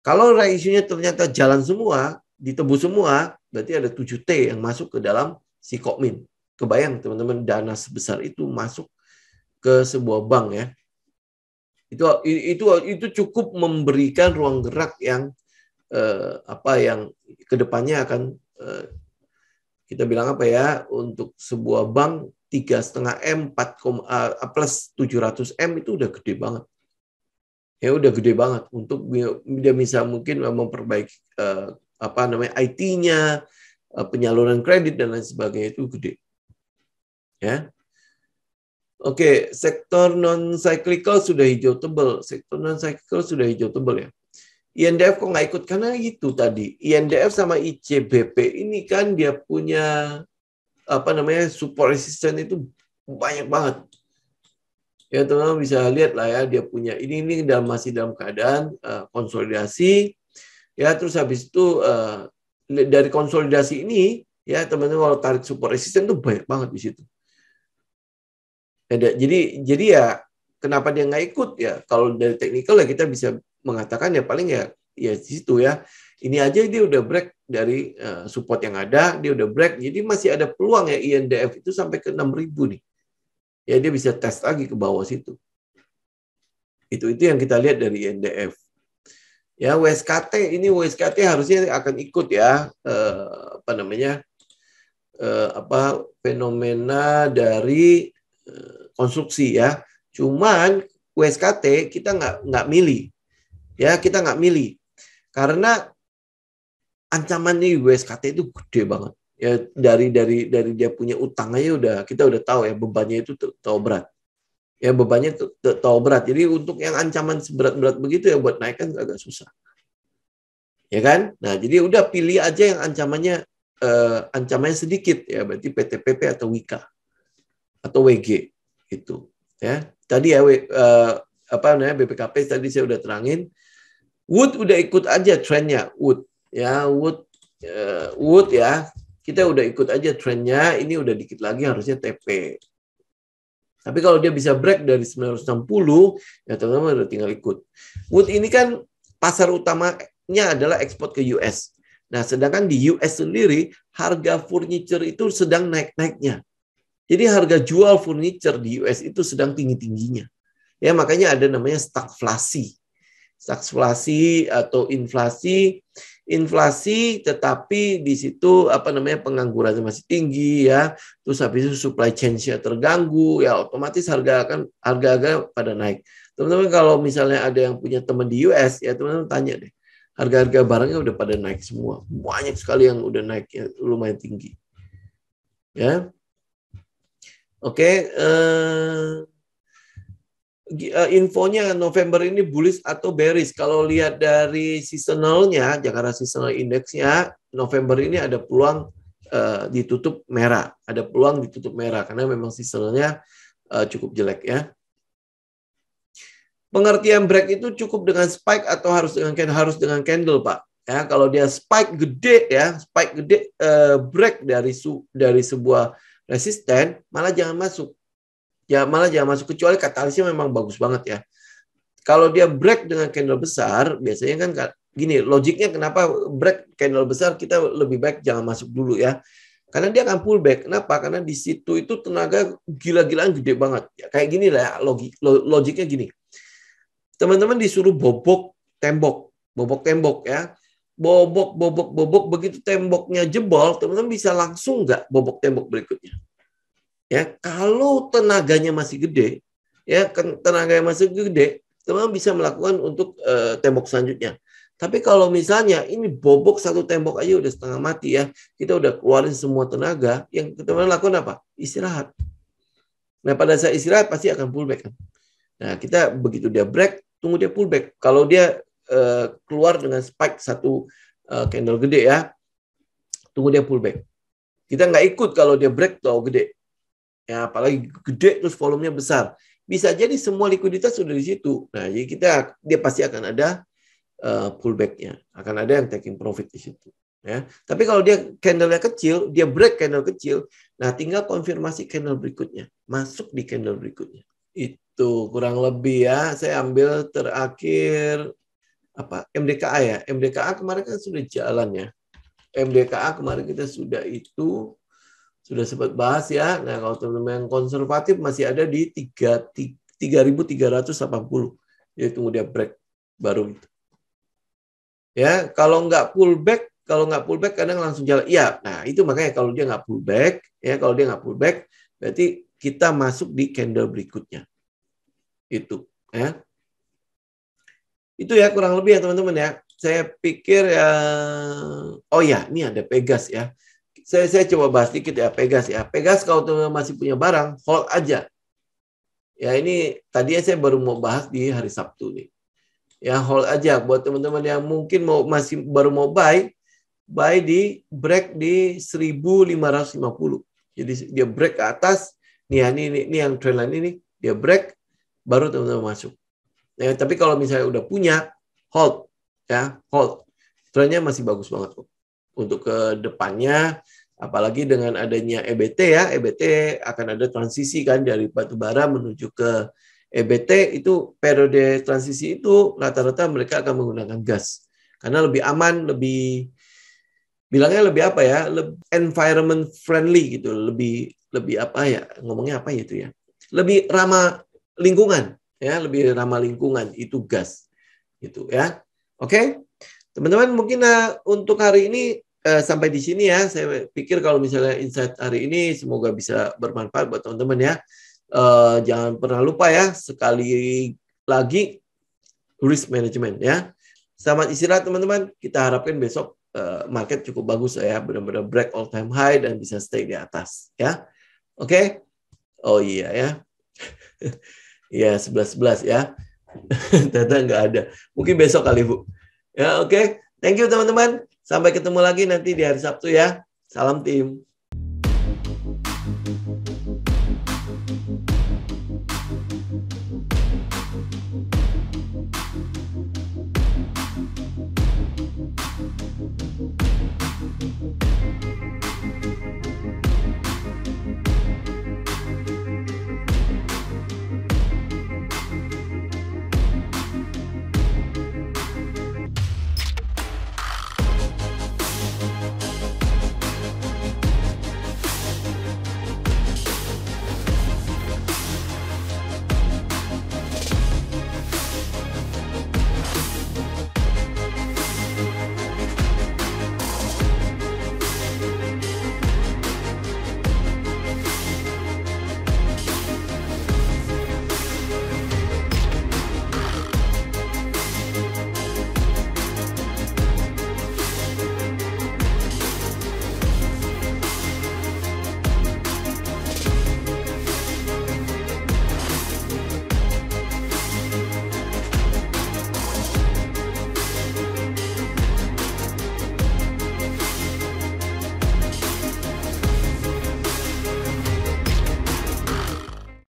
Kalau right issue-nya ternyata jalan semua, ditebus semua, berarti ada 7T yang masuk ke dalam si Kokmin. Kebayang teman-teman dana sebesar itu masuk ke sebuah bank ya. Itu itu itu cukup memberikan ruang gerak yang eh, apa yang kedepannya akan eh, kita bilang apa ya untuk sebuah bank tiga setengah m 4, eh, plus 700 m itu udah gede banget ya udah gede banget untuk dia bisa mungkin memperbaiki eh, apa namanya IT-nya, eh, penyaluran kredit dan lain sebagainya itu gede. Ya. Oke, sektor non cyclical sudah hijau tebal. Sektor non cyclical sudah hijau tebal ya. INDF kok nggak ikut karena itu tadi. INDF sama ICBP ini kan dia punya apa namanya support resistance itu banyak banget. Ya teman-teman bisa lihat lah ya dia punya ini ini dalam masih dalam keadaan uh, konsolidasi. Ya terus habis itu uh, dari konsolidasi ini ya teman-teman kalau tarik support resistance itu banyak banget di situ. Ya, jadi jadi ya kenapa dia nggak ikut ya kalau dari teknikal ya kita bisa mengatakan ya paling ya ya situ ya ini aja dia udah break dari uh, support yang ada dia udah break jadi masih ada peluang ya INDF itu sampai ke 6000 nih ya dia bisa tes lagi ke bawah situ itu itu yang kita lihat dari INDF ya WSKT ini WSKT harusnya akan ikut ya eh, apa namanya eh, apa fenomena dari eh, konstruksi ya. Cuman USKT kita nggak nggak milih, ya kita nggak milih karena ancamannya USKT itu gede banget. Ya dari dari dari dia punya utang aja udah kita udah tahu ya bebannya itu tahu berat. Ya bebannya tahu berat. Jadi untuk yang ancaman seberat-berat begitu ya buat naikkan agak susah. Ya kan? Nah, jadi udah pilih aja yang ancamannya eh, ancamannya sedikit ya berarti PTPP atau WIKA atau WG itu ya tadi ya uh, apa namanya BPKP tadi saya udah terangin Wood udah ikut aja trennya Wood ya Wood uh, Wood ya kita udah ikut aja trennya ini udah dikit lagi harusnya TP tapi kalau dia bisa break dari 960 ya teman-teman udah tinggal ikut Wood ini kan pasar utamanya adalah ekspor ke US nah sedangkan di US sendiri harga furniture itu sedang naik-naiknya jadi harga jual furniture di US itu sedang tinggi-tingginya. Ya, makanya ada namanya stagflasi. Stagflasi atau inflasi, inflasi tetapi di situ apa namanya pengangguran masih tinggi ya. Terus habis itu supply chain-nya terganggu ya otomatis harga akan harga-harga pada naik. Teman-teman kalau misalnya ada yang punya teman di US ya teman-teman tanya deh. Harga-harga barangnya udah pada naik semua. Banyak sekali yang udah naik ya, lumayan tinggi. Ya Oke, okay, uh, eh, eh, infonya November ini bullish atau bearish. Kalau lihat dari seasonalnya, Jakarta Seasonal Indexnya, November ini ada peluang uh, ditutup merah, ada peluang ditutup merah karena memang seasonalnya uh, cukup jelek ya. Pengertian break itu cukup dengan spike atau harus dengan harus dengan candle pak. Ya kalau dia spike gede ya, spike gede uh, break dari su, dari sebuah resisten, malah jangan masuk. Ya malah jangan masuk kecuali katalisnya memang bagus banget ya. Kalau dia break dengan candle besar, biasanya kan gini logiknya kenapa break candle besar kita lebih baik jangan masuk dulu ya. Karena dia akan pullback. Kenapa? Karena di situ itu tenaga gila-gilaan gede banget. Ya, kayak gini lah logik, logiknya gini. Teman-teman disuruh bobok tembok, bobok tembok ya bobok bobok bobok begitu temboknya jebol teman-teman bisa langsung nggak bobok tembok berikutnya ya kalau tenaganya masih gede ya kan tenaganya masih gede teman-teman bisa melakukan untuk uh, tembok selanjutnya tapi kalau misalnya ini bobok satu tembok aja udah setengah mati ya, kita udah keluarin semua tenaga, yang teman lakukan apa? Istirahat. Nah pada saat istirahat pasti akan pullback kan. Nah kita begitu dia break, tunggu dia pullback. Kalau dia Eh, keluar dengan spike satu eh, candle gede ya. Tunggu dia pullback. Kita nggak ikut kalau dia break tuh gede. Ya, apalagi gede terus volumenya besar. Bisa jadi semua likuiditas sudah di situ. Nah, jadi kita dia pasti akan ada uh, eh, pullbacknya. Akan ada yang taking profit di situ. Ya. Tapi kalau dia candlenya kecil, dia break candle kecil, nah tinggal konfirmasi candle berikutnya, masuk di candle berikutnya. Itu kurang lebih ya. Saya ambil terakhir apa MDKA ya. MDKA kemarin kan sudah jalan ya. MDKA kemarin kita sudah itu sudah sempat bahas ya. Nah, kalau teman-teman yang konservatif masih ada di tiga tiga ribu ratus 3380 tunggu dia break baru itu. Ya, kalau nggak pullback, kalau nggak pullback kadang langsung jalan. Iya, nah itu makanya kalau dia nggak pullback, ya kalau dia nggak pullback, berarti kita masuk di candle berikutnya. Itu, ya. Itu ya kurang lebih ya teman-teman ya. Saya pikir ya oh ya, ini ada Pegas ya. Saya saya coba bahas sedikit ya Pegas ya. Pegas kalau teman-teman masih punya barang, hold aja. Ya ini tadi ya saya baru mau bahas di hari Sabtu nih. Ya hold aja buat teman-teman yang mungkin mau masih baru mau buy, buy di break di 1550. Jadi dia break ke atas, nih ya, ini, ini, ini yang trendline ini, dia break baru teman-teman masuk. Ya, tapi kalau misalnya udah punya, hold ya, hold. Trennya masih bagus banget kok. Untuk ke depannya apalagi dengan adanya EBT ya, EBT akan ada transisi kan dari batu bara menuju ke EBT itu periode transisi itu rata-rata mereka akan menggunakan gas. Karena lebih aman, lebih bilangnya lebih apa ya? Lebih environment friendly gitu, lebih lebih apa ya? Ngomongnya apa gitu itu ya? Lebih ramah lingkungan ya lebih ramah lingkungan itu gas gitu ya oke teman-teman mungkin nah, untuk hari ini eh, sampai di sini ya saya pikir kalau misalnya insight hari ini semoga bisa bermanfaat buat teman-teman ya eh, jangan pernah lupa ya sekali lagi risk management ya selamat istirahat teman-teman kita harapkan besok eh, market cukup bagus ya benar-benar break all time high dan bisa stay di atas ya oke okay? oh iya ya [LAUGHS] Iya, ya, 11-11 [LAUGHS] ya. Ternyata nggak ada. Mungkin besok kali, Bu. Ya, oke. Okay. Thank you, teman-teman. Sampai ketemu lagi nanti di hari Sabtu ya. Salam tim.